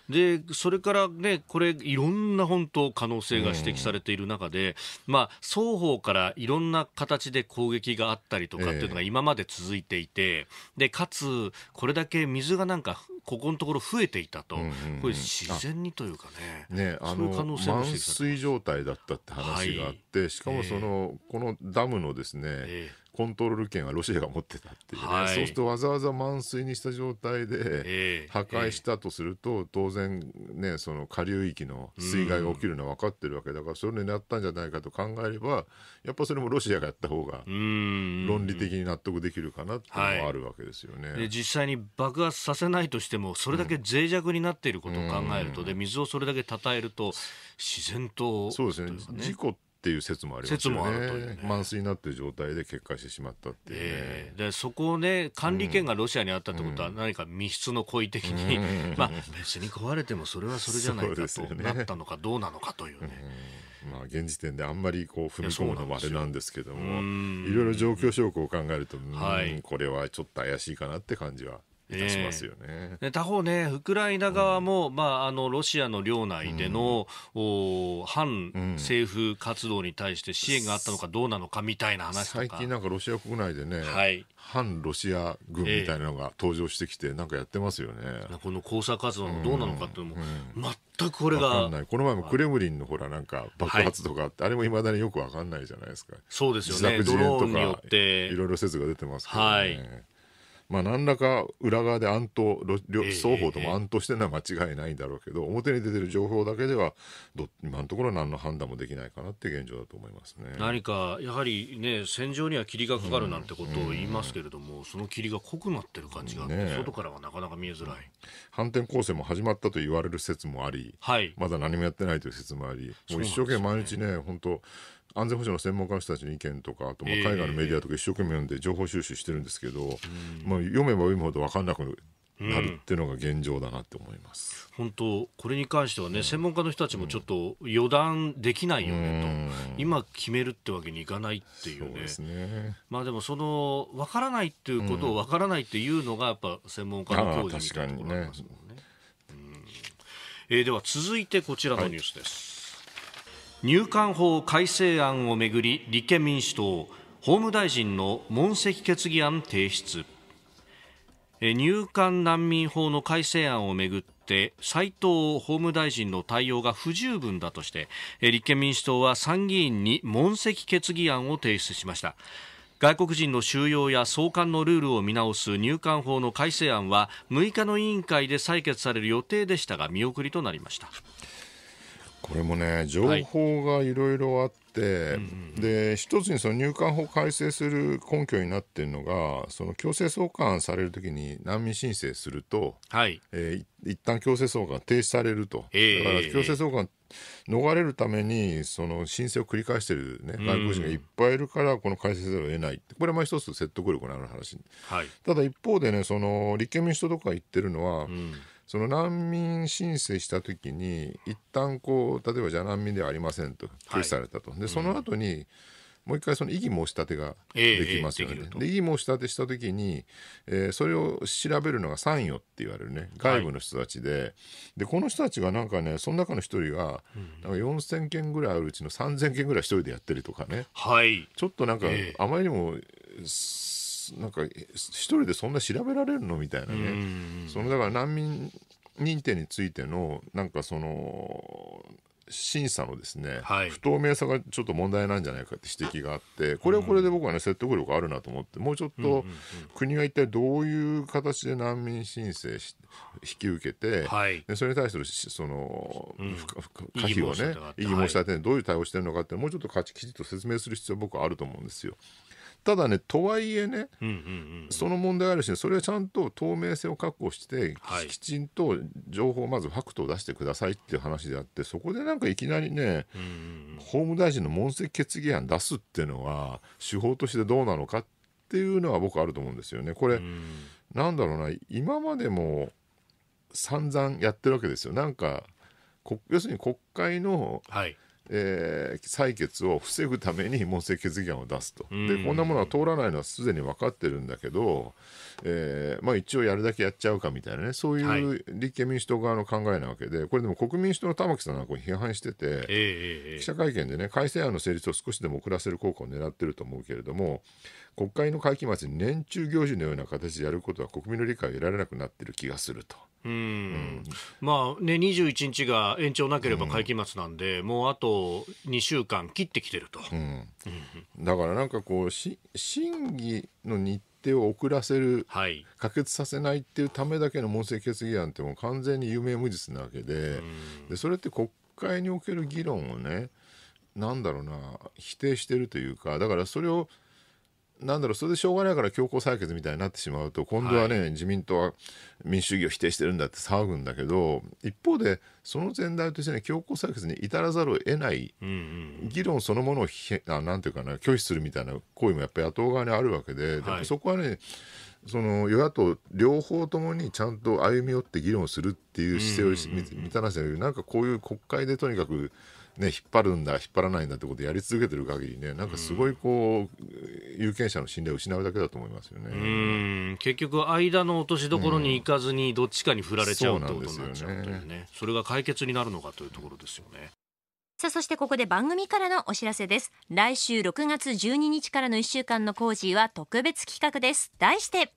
でそれからねこれいろんな本当可能性が指摘されている中で、うん、まあ双方からいろんな形で攻撃があったりとかっていうのが今まで続いていて、えー、でかつこれだけ水がなんかここのところ増えていたと、うんうんうん、これ自
然にというかね、ねあの満水状態だったって話があって、はい、しかもその、えー、このダムのですね、えーコントロール権はロシアが持ってたっていうね、はい、そうするとわざわざ満水にした状態で破壊したとすると、えーえー、当然、ね、その下流域の水害が起きるのは分かってるわけだから、それを狙ったんじゃないかと考えれば、やっぱそれもロシアがやった方が論理的に納得できるかなっていうのはあるわけですよね、はい、
実際に爆発させないとしても、それだけ脆弱になっていることを考えると、で水をそれだけたたえると、自然と、そうですね事故っていう説もありますよね。る
ね、満水になって状態で決壊してしまったって
いう、ね、えー、でそこをね管理権がロシアにあったってことは、何か密室の故意的に、うん <laughs> まあ
別に壊れてもそれはそれじゃないかと、ね、なった
のかどうなのか
というね。まあ、現時点であんまりこう踏み込むのもあれなんですけどもいろいろ状況証拠を考えると、はい、これはちょっと怪しいかなって感じはいたしますよね、
えー、他方ね、ウクライナ側も、うん、まあ、あのロシアの領内での、うん、お反政府活動に対して支援があったのかどうなのかみたいな話とか、最近、な
んかロシア国内でね、はい、反ロシア軍みたいなのが登場してきて、なんかやってますよね、この交差活動がどうなのかっていうの
も、全くこれが
この前もクレムリンのほらなんか爆発とかあって、はい、あれもいまだによく分かんないじゃないですか。そうですよね自作自演とかいろいろ説が出てますけどね。はいまあ、何らか裏側で暗闘双方とも暗闘してるのは間違いないんだろうけど、表に出てる情報だけではど今のところ何の判断もできないかなって現状だと思いますね
何かやはり、ね、戦場には霧がかかるなんてことを言いますけれども、うんうん、その霧が濃くなってる感じがあって、ね、外からはなかなか見えづらい
反転攻勢も始まったと言われる説もあり、はい、まだ何もやってないという説もありもう一生懸命毎日ね、ね、本当安全保障の専門家の人たちの意見とか、あとまあ海外のメディアとか一生懸命読んで情報収集してるんですけど、まあ、読めば読むほど分かんなくなるっていうのが現状だなって思います、
うん、本当、これに関してはね、専門家の人たちもちょっと予断できないよねと、今決めるってわけにいかないっていう
ね、うね
まあでも、その分からないっていうことを分からないっていうのが、やっぱ専門家の教授
みたいなところありますもんね。
えー、では続いてこちらのニュースです。はい入管法改正案をめぐり立憲民主党法務大臣の問責決議案提出入管難民法の改正案をめぐって斉藤法務大臣の対応が不十分だとして立憲民主党は参議院に問責決議案を提出しました外国人の収容や送還のルールを見直す入管法の改正案は6日の委員会で採決される予定でしたが見送りとなりました
これもね情報がいろいろあって、はいうんで一つにその入管法改正する根拠になっているのがその強制送還されるときに難民申請すると、はいえー、一旦強制送還停止されると、えー、だから強制送還逃れるためにその申請を繰り返している、ね、外国人がいっぱいいるからこの改正せざるを得ないこれは一つ説得力のある話、はい、ただ一方で、ね、その立憲民主党とか言ってるのは、うんその難民申請した時に一旦こう例えばじゃあ難民ではありませんと拒否されたと、はい、でその後に、うんもう一回その異議申し立てができますよね。えーえー、で異議申し立てした時に、えー、それを調べるのが参与って言われるね外部の人たちで、はい、でこの人たちがなんかねその中の一人が、なんか4,000件ぐらいあるうちの3,000件ぐらい一人でやってるとかね、はい、ちょっとなんか、あまりにも、なんか一人でそんな調べられるのみたいなね。そのだから難民認定についての、なんかその、審査のですね、はい、不透明さがちょっと問題なんじゃないかって指摘があって、これはこれで僕はね、説得力あるなと思って、もうちょっと国が一体どういう形で難民申請し引き受けて、はい、でそれに対するその、うん、可否をね、異議申し立てどういう対応してるのかって、もうちょっときちっと説明する必要は僕はあると思うんですよ。ただねとはいえね、その問題あるし、ね、それはちゃんと透明性を確保して、はい、きちんと情報をまずファクトを出してくださいっていう話であってそこでなんかいきなりね、法務大臣の問責決議案出すっていうのは手法としてどうなのかっていうのは僕あると思うんですよね。これ、なんだろうな今までも散々やってるわけですよ。なんか要するに国会の、はいえー、採決を防ぐために問責決議案を出すと、でこんなものは通らないのはすでに分かってるんだけど、えーまあ、一応やるだけやっちゃうかみたいなね、そういう立憲民主党側の考えなわけで、これでも国民主党の玉木さんはこう批判してて、
えー、記者
会見でね、改正案の成立を少しでも遅らせる効果を狙ってると思うけれども、国会の会期末に年中行事のような形でやることは国民の理解を得られなくなってる気がすると。う
ん、うん、まあね、21日が延長なければ会期末なんで、うん、もうあとこう2週間切ってきてると、
うん、だからなんかこうし審議の日程を遅らせる、はい、可決させないっていうためだけの問責決議案ってもう完全に有名無実なわけでうん、でそれって国会における議論をねなんだろうな否定してるというかだからそれをなんだろう、それでしょうがないから強行採決みたいになってしまうと、今度はね、はい、自民党は民主主義を否定してるんだって騒ぐんだけど、一方で、その前代としてね、強行採決に至らざるを得ない、議論そのものをひあ、なんていうかな、拒否するみたいな行為もやっぱり野党側にあるわけで、はい、そこはね、その与野党両方ともにちゃんと歩み寄って議論するっていう姿勢を満たらしいんだけど、なんかこういう国会でとにかく、ね、引っ張るんだ引っ張らないんだってことをやり続けてる限りねなんかすごいこう、うん、有権者の信頼を失うだけだと思いますよ
ね結局間の落としどころに行かずにどっちかに振られちゃうってことになっちゃうというねうねそれが解決になるのかというところですよ
ね。さあそしてここで番組からのお知らせです来週6月12日からの1週間の工事は特別企画です題して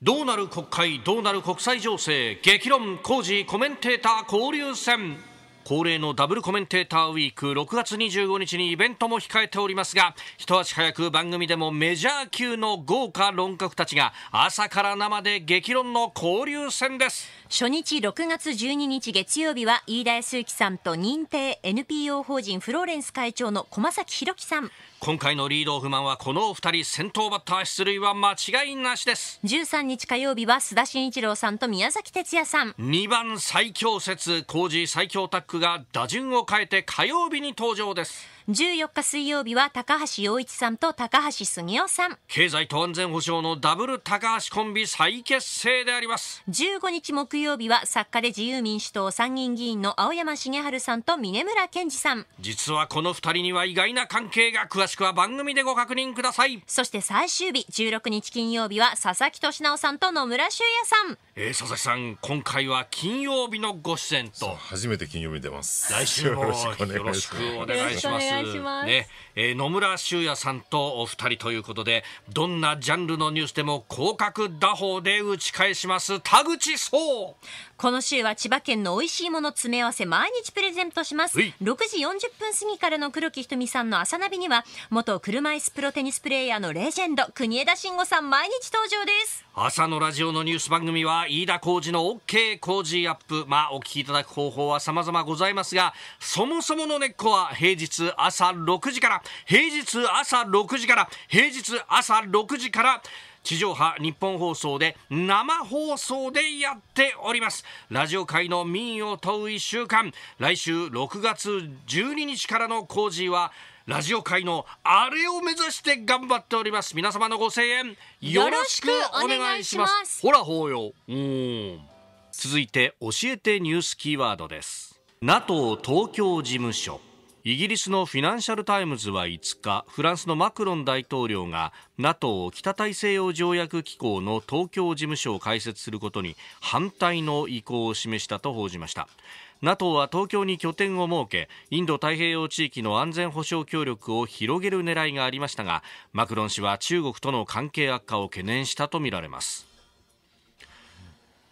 どうなる国会どうなる国際情勢激論工事コメンテーター交流戦恒例のダブルコメンテーターウィーク6月25日にイベントも控えておりますが一足早く番組でもメジャー級の豪華論客たちが朝から生で激論の交
流戦です初日6月12日月曜日は飯田康之さんと認定 NPO 法人フローレンス会長の駒崎弘樹さん
今回のリードオフマンはこのお二人先頭バッター出塁は間違いなしです
13日火曜日は須田慎一郎さんと宮崎哲也さん
2番最強説工事最強タッグが打順を変えて火曜日に登場です
14日水曜日は高橋洋一さんと高橋杉雄さん
経済と安全保障のダブル高橋コンビ再結成であります
15日木曜日は作家で自由民主党参議院議員の青山茂春さんと峰村健二さん実はこの2人には意外な関係が詳しくは番組でご確認くださいそして最終日16日金曜日は佐々木俊直さんと野村修也さん、
えー、佐々木さん今回は金曜日のご出演と初めて金曜日出ます来週もよろしくお願いしますえー、野村修也さんとお二人ということでどんなジャンルのニュースでも広角打法で打ち返します田
口壮この週は千葉県の美味しいもの詰め合わせ毎日プレゼントします6時40分過ぎからの黒木ひとみさんの朝ナビには元車椅子プロテニスプレーヤーのレジェンド国枝慎吾さん毎日登場です
朝のラジオのニュース番組は飯田浩二の OK 工事アップまあお聞きいただく方法は様々ございますがそもそもの根っこは平日朝6時から平日朝6時から平日朝6時から地上波日本放送で生放送でやっておりますラジオ界の民意を問う1週間来週6月12日からの工事は「ラジオ界のあれを目指して頑張っております皆様のご声援よろしくお願いしますほら法要続いて教えてニュースキーワードです NATO 東京事務所イギリスのフィナンシャル・タイムズは5日フランスのマクロン大統領が NATO 北大西洋条約機構の東京事務所を開設することに反対の意向を示したと報じました NATO は東京に拠点を設けインド太平洋地域の安全保障協力を広げる狙いがありましたがマクロン氏は中国との関係悪化を懸念したとみられます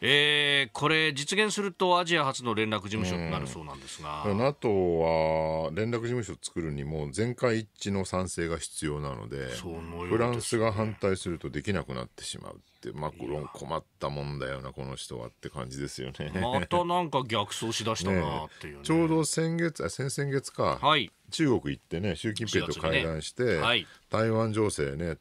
えー、これ、実現するとアジア初の連絡事務所になるそうなん
ですが、うん、NATO は連絡事務所を作るにも全会一致の賛成が必要なので、ね、フランスが反対するとできなくなってしまうって、マクロン困ったもんだよな、この人はって感じですよね。またなんか逆走しだしたなっていう、ねね、ちょうど先月、あ先々月か、はい、中国行ってね、習近平と会談して、ねはい、台湾情勢ね、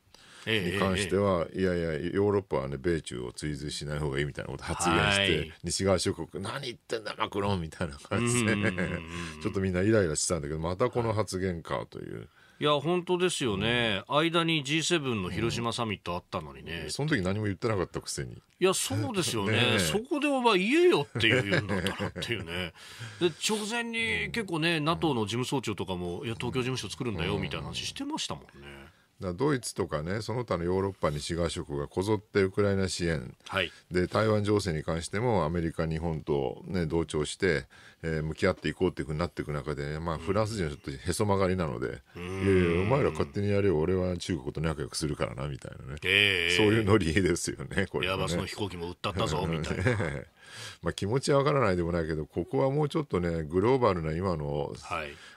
に関しては、いやいや、ヨーロッパはね、米中を追随しない方がいいみたいなこと発言して、西側諸国、何言ってんだ、マクロンみたいな感じで、<laughs> ちょっとみんなイライラしてたんだけど、またこの発言かという。
いや、本当ですよね。うん、間に G7 の広島サミットあったのにね、うん。その時何も言ってなかったくせに。いや、そうですよね。<laughs> そこでお前言えよっていうんだったっていうね。<laughs> で、直前に結構ね、うん、NATO の事務総長とかも、いや、東京事務所作るんだよみたいな話してましたもんね。
だドイツとかねその他のヨーロッパ西側諸国がこぞってウクライナ支援、はい、で台湾情勢に関してもアメリカ、日本と、ね、同調して、えー、向き合っていこうというふうになっていく中で、まあ、フランス人はちょっとへそ曲がりなので、うん、いやいや、お前ら勝手にやれよ俺は中国と仲良くするからなみたいなね、えー、そういうノリですよね、これ、ね、の飛行機も売ったったぞみたいな。ね <laughs> まあ、気持ちはわからないでもないけどここはもうちょっとねグローバルな今の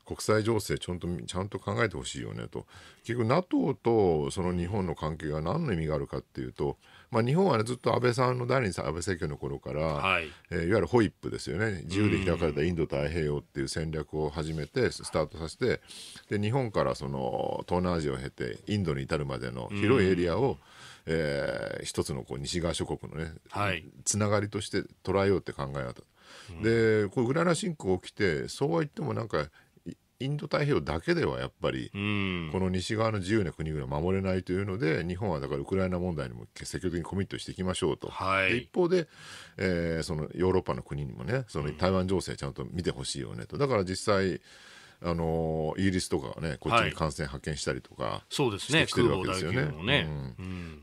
国際情勢ちゃんとちゃんと考えてほしいよねと結局 NATO とその日本の関係が何の意味があるかっていうと、まあ、日本は、ね、ずっと安倍さんの第二次安倍政権の頃から、はいえー、いわゆるホイップですよね自由で開かれたインド太平洋っていう戦略を始めてスタートさせてで日本からその東南アジアを経てインドに至るまでの広いエリアを、うんえー、一つのこう西側諸国のね、はい、つながりとして捉えようって考え方、うん、でこうウクライナ侵攻起きてそうは言ってもなんかインド太平洋だけではやっぱり、この西側の自由な国々は守れないというので、日本はだからウクライナ問題にも積極的にコミットしていきましょうと、はい、一方で、えー、そのヨーロッパの国にもね、その台湾情勢ちゃんと見てほしいよねと、だから実際、あのイギリスとかがねこっちに感染派遣したりとか、そうですしてるわけですよね。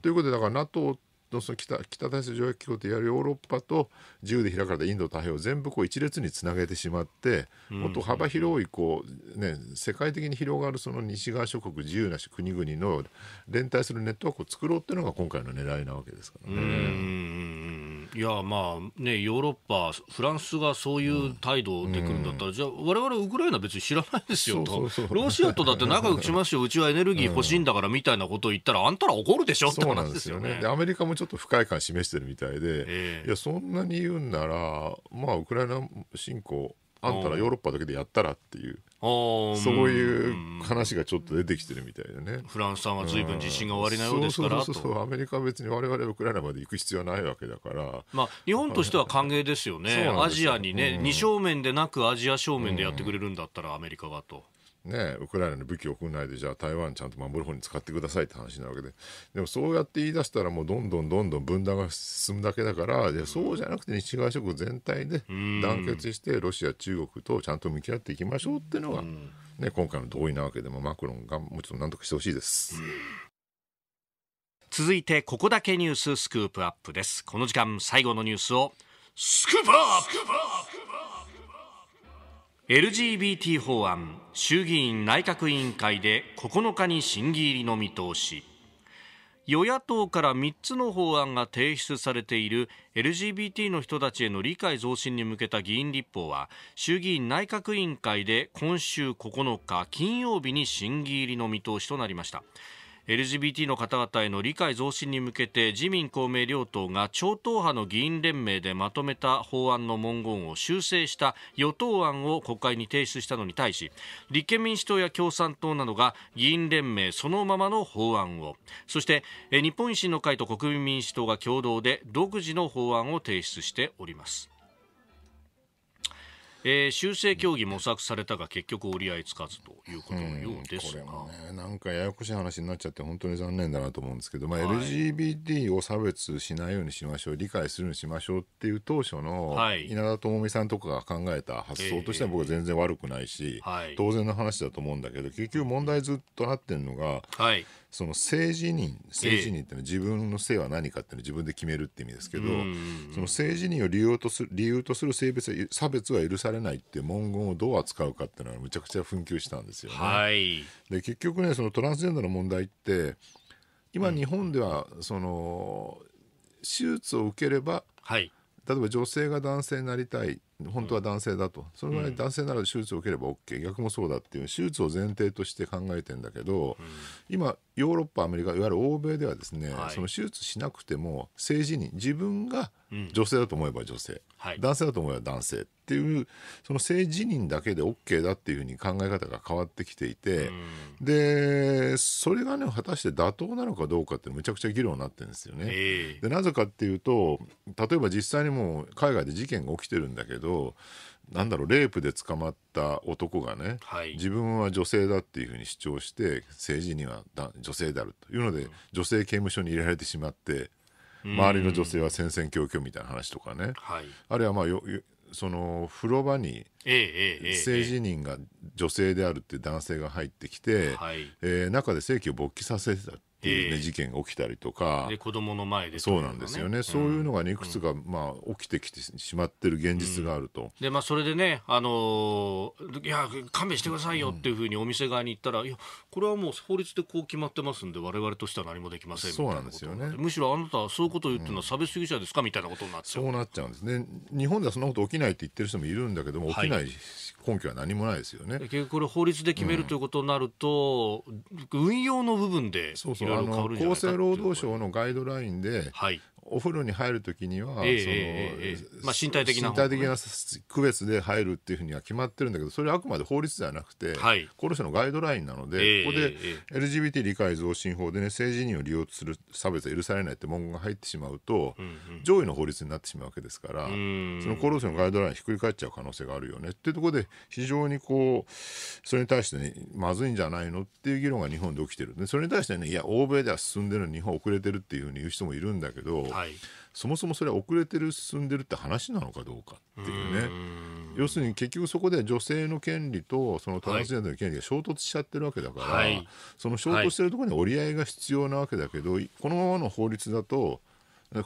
ということでだから NATO のその北北大西洋条約機構といわれるヨーロッパと自由で開かれたインド太平洋を全部こう一列につなげてしまって、もっと幅広いこう、ね、世界的に広がるその西側諸国自由な国々の連帯するネットワークを作ろうっていうのが今回の狙いなわけですから
ね。いやまあねヨーロッパフランスがそういう態度でくるんだったら、うん、じゃあ我々ウクライナ別に知らないですよとロシアとだって仲良くしま
すようちはエネルギー欲し
いんだからみたいなことを言ったら、あんたら怒るでしょって話ですよね。よ
ねアメリカもちょっと不快感示してるみたいで、えー、いやそんなに言うんならまあウクライナ侵攻あんたらヨーロッパだけでやったらっていう。そういう話がちょっと出てきてるみたいでね。フランスさんは随分自信が終わりなようですから、そうそうそうアメリカは別に我々ウクライナまで行く必要はないわけだから。まあ、日本として
は歓迎ですよね。よアジアにね、二、正面でなくアジア正面でやってくれるんだったらアメリカがと。
ね、ウクライナに武器を送らないで、じゃあ台湾ちゃんと守る方に使ってくださいって話なわけで、でもそうやって言い出したら、もうどんどんどんどん分断が進むだけだから、でそうじゃなくて西側諸国全体で団結して、ロシア、中国とちゃんと向き合っていきましょうっていうのが、ね、今回の同意なわけでも、マクロンがもうちょっと何とかしてほしいです。
続いて、ここだけニューススクープアップです。この時間、最後のニュースを、スクープア
ップ
LGBT 法案衆議院内閣委員会で9日に審議入りの見通し与野党から3つの法案が提出されている LGBT の人たちへの理解増進に向けた議員立法は衆議院内閣委員会で今週9日金曜日に審議入りの見通しとなりました LGBT の方々への理解増進に向けて自民公明両党が超党派の議員連盟でまとめた法案の文言を修正した与党案を国会に提出したのに対し立憲民主党や共産党などが議員連盟そのままの法案をそして日本維新の会と国民民主党が共同で独自の法案を提出しております。えー、修正協議模索されたが結局折り合いつかずと
いうことのようですが、うん、これもねなんかややこしい話になっちゃって本当に残念だなと思うんですけど、まあ、LGBT を差別しないようにしましょう、はい、理解するようにしましょうっていう当初の稲田朋美さんとかが考えた発想としては僕は全然悪くないし、当然の話だと思うんだけど結局問題ずっとなってるのが、はいその性自認性自認ってのは自分の性は何かっていうのを自分で決めるって意味ですけど、その性自認を理由とする理由とする性別差別は許されないって文言をどう扱うかっていうのはむちゃくちゃ紛糾したんですよね。はい、で結局ねそのトランスジェンダーの問題って今日本ではその手術を受ければ、はい、例えば女性が男性になりたい本当は男性だと、その場合男性なら手術を受ければ OK、逆もそうだっていう手術を前提として考えてるんだけど、うん、今ヨーロッパアメリカいわゆる欧米ではですね、はい、その手術しなくても性自認自分が女性だと思えば女性、はい、男性だと思えば男性っていうその性自認だけで OK だっていうふうに考え方が変わってきていて、でそれがね果たして妥当なのかどうかってむちゃくちゃ議論になってるんですよね。えー、でなぜかっていうと例えば実際にもう海外で事件が起きてるんだけどなんだろうレイプで捕まった男がね、はい、自分は女性だっていうふうに主張して政治には女性であるというので、うん、女性刑務所に入れられてしまって周りの女性は戦々恐々みたいな話とかね、はい、あるいはまあよその風呂場に性自認が女性であるって男性が入ってきて、えええええー、中で性器を勃起させてたっていうね、えー、事件が起きたりとかで子
供の前で、ね、そうなんですよね、うん、
そういうのが、ね、いくつか、まあ、起きてきてしまってる現実があると、うん、
でまあ、それでね、あのー、いや勘弁してくださいよっていうふうにお店側に言ったら、いやこれはもう法律でこう決まってますんでわれわれとしては何もできませんそうなんですよねむしろあなたはそういうことを言ってるのは差別主義者ですか、みたいなことになっち
ゃうそうなっちゃうんですね日本ではそんなこと起きないって言ってる人もいるんだけども起きない、はい根拠は何もないですよ
ね。結局これ法律で決めるということになると、うん、運用の部分でいろいろ変わるんじゃないか
厚生労働省のガイドラインで、はい、お風呂に入るときには、まあ、身体的な、ね、身体的な区別で入るっていうふうには決まってるんだけどそれはあくまで法律ではなくて、はい、厚労省のガイドラインなので、えー、ここで LGBT 理解増進法で、ね、性自認を利用する差別は許されないって文言が入ってしまうと、うんうん、上位の法律になってしまうわけですからその厚労省のガイドラインひっくり返っちゃう可能性があるよねっていうところで非常にこうそれに対して、ね、まずいんじゃないのっていう議論が日本で起きてるでそれに対して、ね、いや欧米では進んでる日本遅れてるっていうふうに言う人もいるんだけど。はいはい、そもそもそれは遅れてる進んでるって話なのかどうかっていうね要するに結局そこで女性の権利とそのトランスジェンダーの権利が衝突しちゃってるわけだから、はい、その衝突してるところに折り合いが必要なわけだけど、はい、このままの法律だと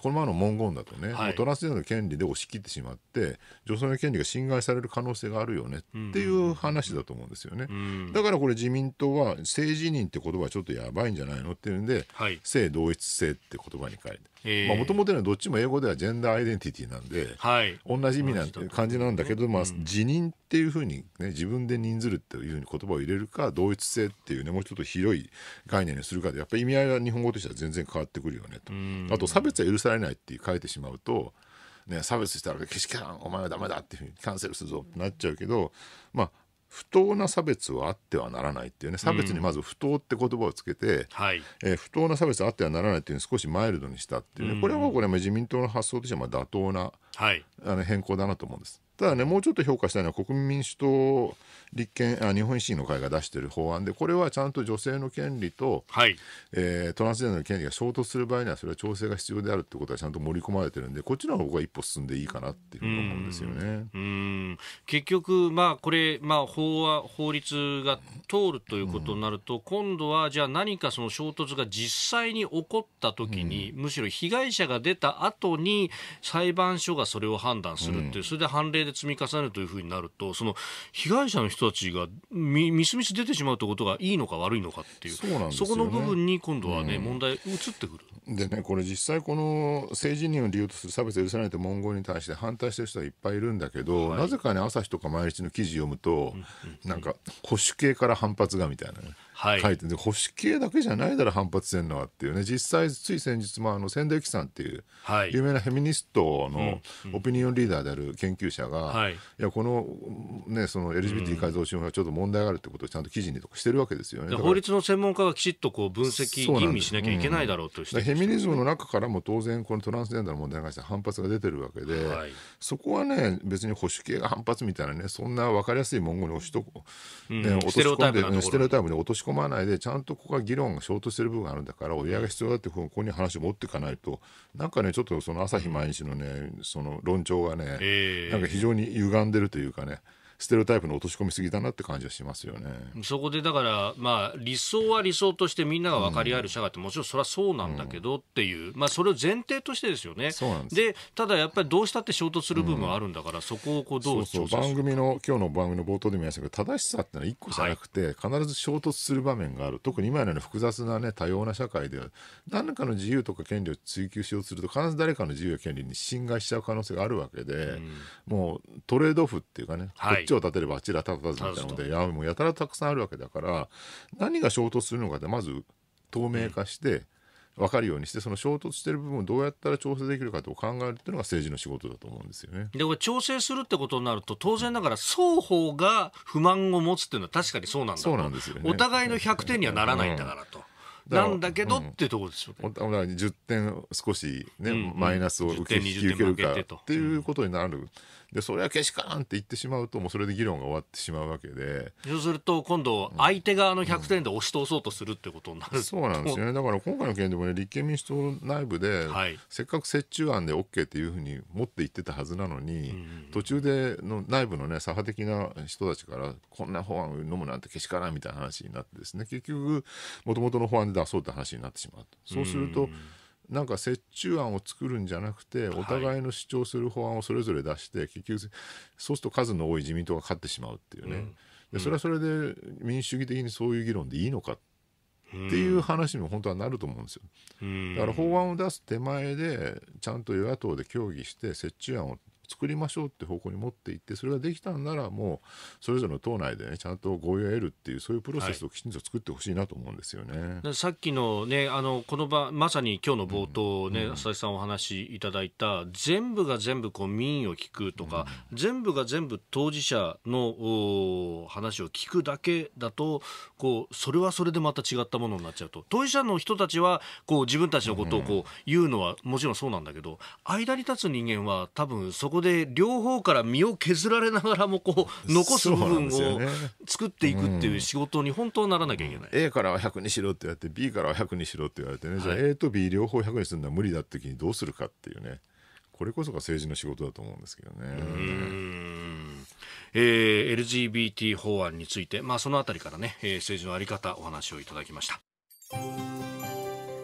このままの文言だとね、はい、トランスジェンダーの権利で押し切ってしまって女性の権利が侵害される可能性があるよねっていう話だと思うんですよね、うん、だからこれ自民党は性自認って言葉はちょっとやばいんじゃないのっていうんで、はい、性同一性って言葉に変えてもともとねどっちも英語ではジェンダーアイデンティティなんで、はい、同じ意味なんて感じなんだけど、まあ、辞任っていうふうに、ね、自分で任ずるっていうふうに言葉を入れるか同一性っていうねもうちょっと広い概念にするかでやっぱり意味合いが日本語としては全然変わってくるよねと。あと差別は許されないって書いてしまうと。ね、差別したら「けしからんお前はダメだ」っていうふうにキャンセルするぞってなっちゃうけど、まあ、不当な差別はあってはならないっていうね差別にまず不当って言葉をつけて、うんはい、えー、不当な差別はあってはならないっていうのを少しマイルドにしたっていうね、これはこれ自民党の発想としてはまあ妥当な、はい、あの変更だなと思うんです。ただね、もうちょっと評価したいのは国民民主党、立憲あ、日本維新の会が出している法案で、これはちゃんと女性の権利と、はいえー、トランスジェンダーの権利が衝突する場合には、それは調整が必要であるということはちゃんと盛り込まれてるんで、こっちの方が一歩進んでいいかなっていうふうに思うんですよねうん
結局、まあ、これ、まあ法は、法律が通るということになると、うん、今度はじゃあ、何かその衝突が実際に起こったときに、うん、むしろ被害者が出た後に、裁判所がそれを判断するっていう、うん、それで判例でで積み重ねるというふうになるとその被害者の人たちがみみすみす出てしまうということがいいのか悪いのかっていうそうなんね、そこの部分に今度はね、うん、問題移ってくる
でねこれ実際この政治人を理由とする差別許さないという文言に対して反対してる人はいっぱいいるんだけど、はい、なぜかね朝日とか毎日の記事を読むと、うんうん、なんか保守系から反発がみたいなね。書いて、はい、保守系だけじゃないだろ反発せんのはっていうね実際つい先日もあの千田由紀さんっていう有名なフェミニストのオピニオンリーダーである研究者が、はい、いやこの,、ね、その LGBT 改造法はちょっと問題があるってことをちゃんと記事にとかしてるわけですよね法
律の専門家がきちっとこう分析吟味しなきゃいけないだろうとして、フェミニズムの
中からも当然このトランスジェンダーの問題に関して反発が出てるわけで、はい、そこはね別に保守系が反発みたいなねそんな分かりやすい文言に押しと、こ、うん、ね、落とし込んでステレオタイプに落とし込込まないで、ちゃんとここは議論が衝突してる部分があるんだから、折り必要だってここに話を持っていかないと、なんかね、ちょっとその朝日毎日のね、その論調がね、なんか非常に歪んでるというかね。ステレオタイプの落とし込みすぎだなって感じはしますよね
そこでだから、まあ、理想は理想としてみんなが分かり合える社会って、もちろんそれはそうなんだけどっていう、まあ、それを前提としてですよねでただやっぱりどうしたって衝突する部分はあるんだから、そこをこうどうそうそう番
組の今日の番組の冒頭でも言いましたけど正しさってのは1個じゃなくて、必ず衝突する場面がある特に今のような複雑な、ね、多様な社会で何かの自由とか権利を追求しようとすると必ず誰かの自由や権利に侵害しちゃう可能性があるわけで、もうトレードオフっていうかね、はい、をてればあちら建たずみたいなので、やもうやたらたくさんあるわけだから、何が衝突するのかってまず透明化して、分かるようにして、その衝突してる部分をどうやったら調整できるかと考えるっていうのが政治の仕事だと思うんですよね。
で、これ調整するってことになると、当然ながら双方が不満を持つっていうのは確かにそうなんだそうなんですよ、ね、お互いの100点にはならないんだからと。うん
なんだけどっていうとこですよね。うん、10点少しね、うんうん、マイナスを受け引き受けるかっていうことになる。うんうんでそれはけしからんって言ってしまうともうそれで議論が終わってしまうわけで
そうすると今度相手側の100点で押し通そうとするってことになる、うん、そうなんですよ
ねだから今回の件でもね立憲民主党内部で、はい、せっかく折衷案で OK っていうふうに持って言ってたはずなのに、うん途中での内部のね左派的な人たちからこんな法案を飲むなんてけしからんみたいな話になってですね結局もともとの法案で出そうって話になってしまうそうすると、うんなんか折衷案を作るんじゃなくて、お互いの主張する法案をそれぞれ出して、はい、結局、そうすると数の多い自民党が勝ってしまうっていうね、うん、でそれはそれで民主主義的にそういう議論でいいのかっていう話にも本当はなると思うんですよ。だから法案を出す手前で、ちゃんと与野党で協議して、折衷案を作りましょうって方向に持っていってそれができたんならもうそれぞれの党内で、ね、ちゃんと合意を得るっていうそういうプロセスをきちんと作ってほしいなと思うんですよね、
はい、さっきの,、ね、あのこの場まさに今日の冒頭ね、ね、うん、さんお話しいただいた全部が全部こう民意を聞くとか、うん、全部が全部当事者の話を聞くだけだとこうそれはそれでまた違ったものになっちゃうと当事者の人たちはこう自分たちのことをこう言うのはもちろんそうなんだけど間に立つ人間は多分そこで両方から身を削られながらもこう残す部分を作っていくっていう仕事に本当はならなきゃいけな
い、うん、A からは100にしろって言われて B からは100にしろって言われてね、じゃあ A と B 両方100にするのは無理だって時にどうするかっていうねこれこそが政治の仕事だと思うんですけどね。
えー、LGBT 法案について、まあ、そのあたりからね、えー、政治の在り方お話をいただきました。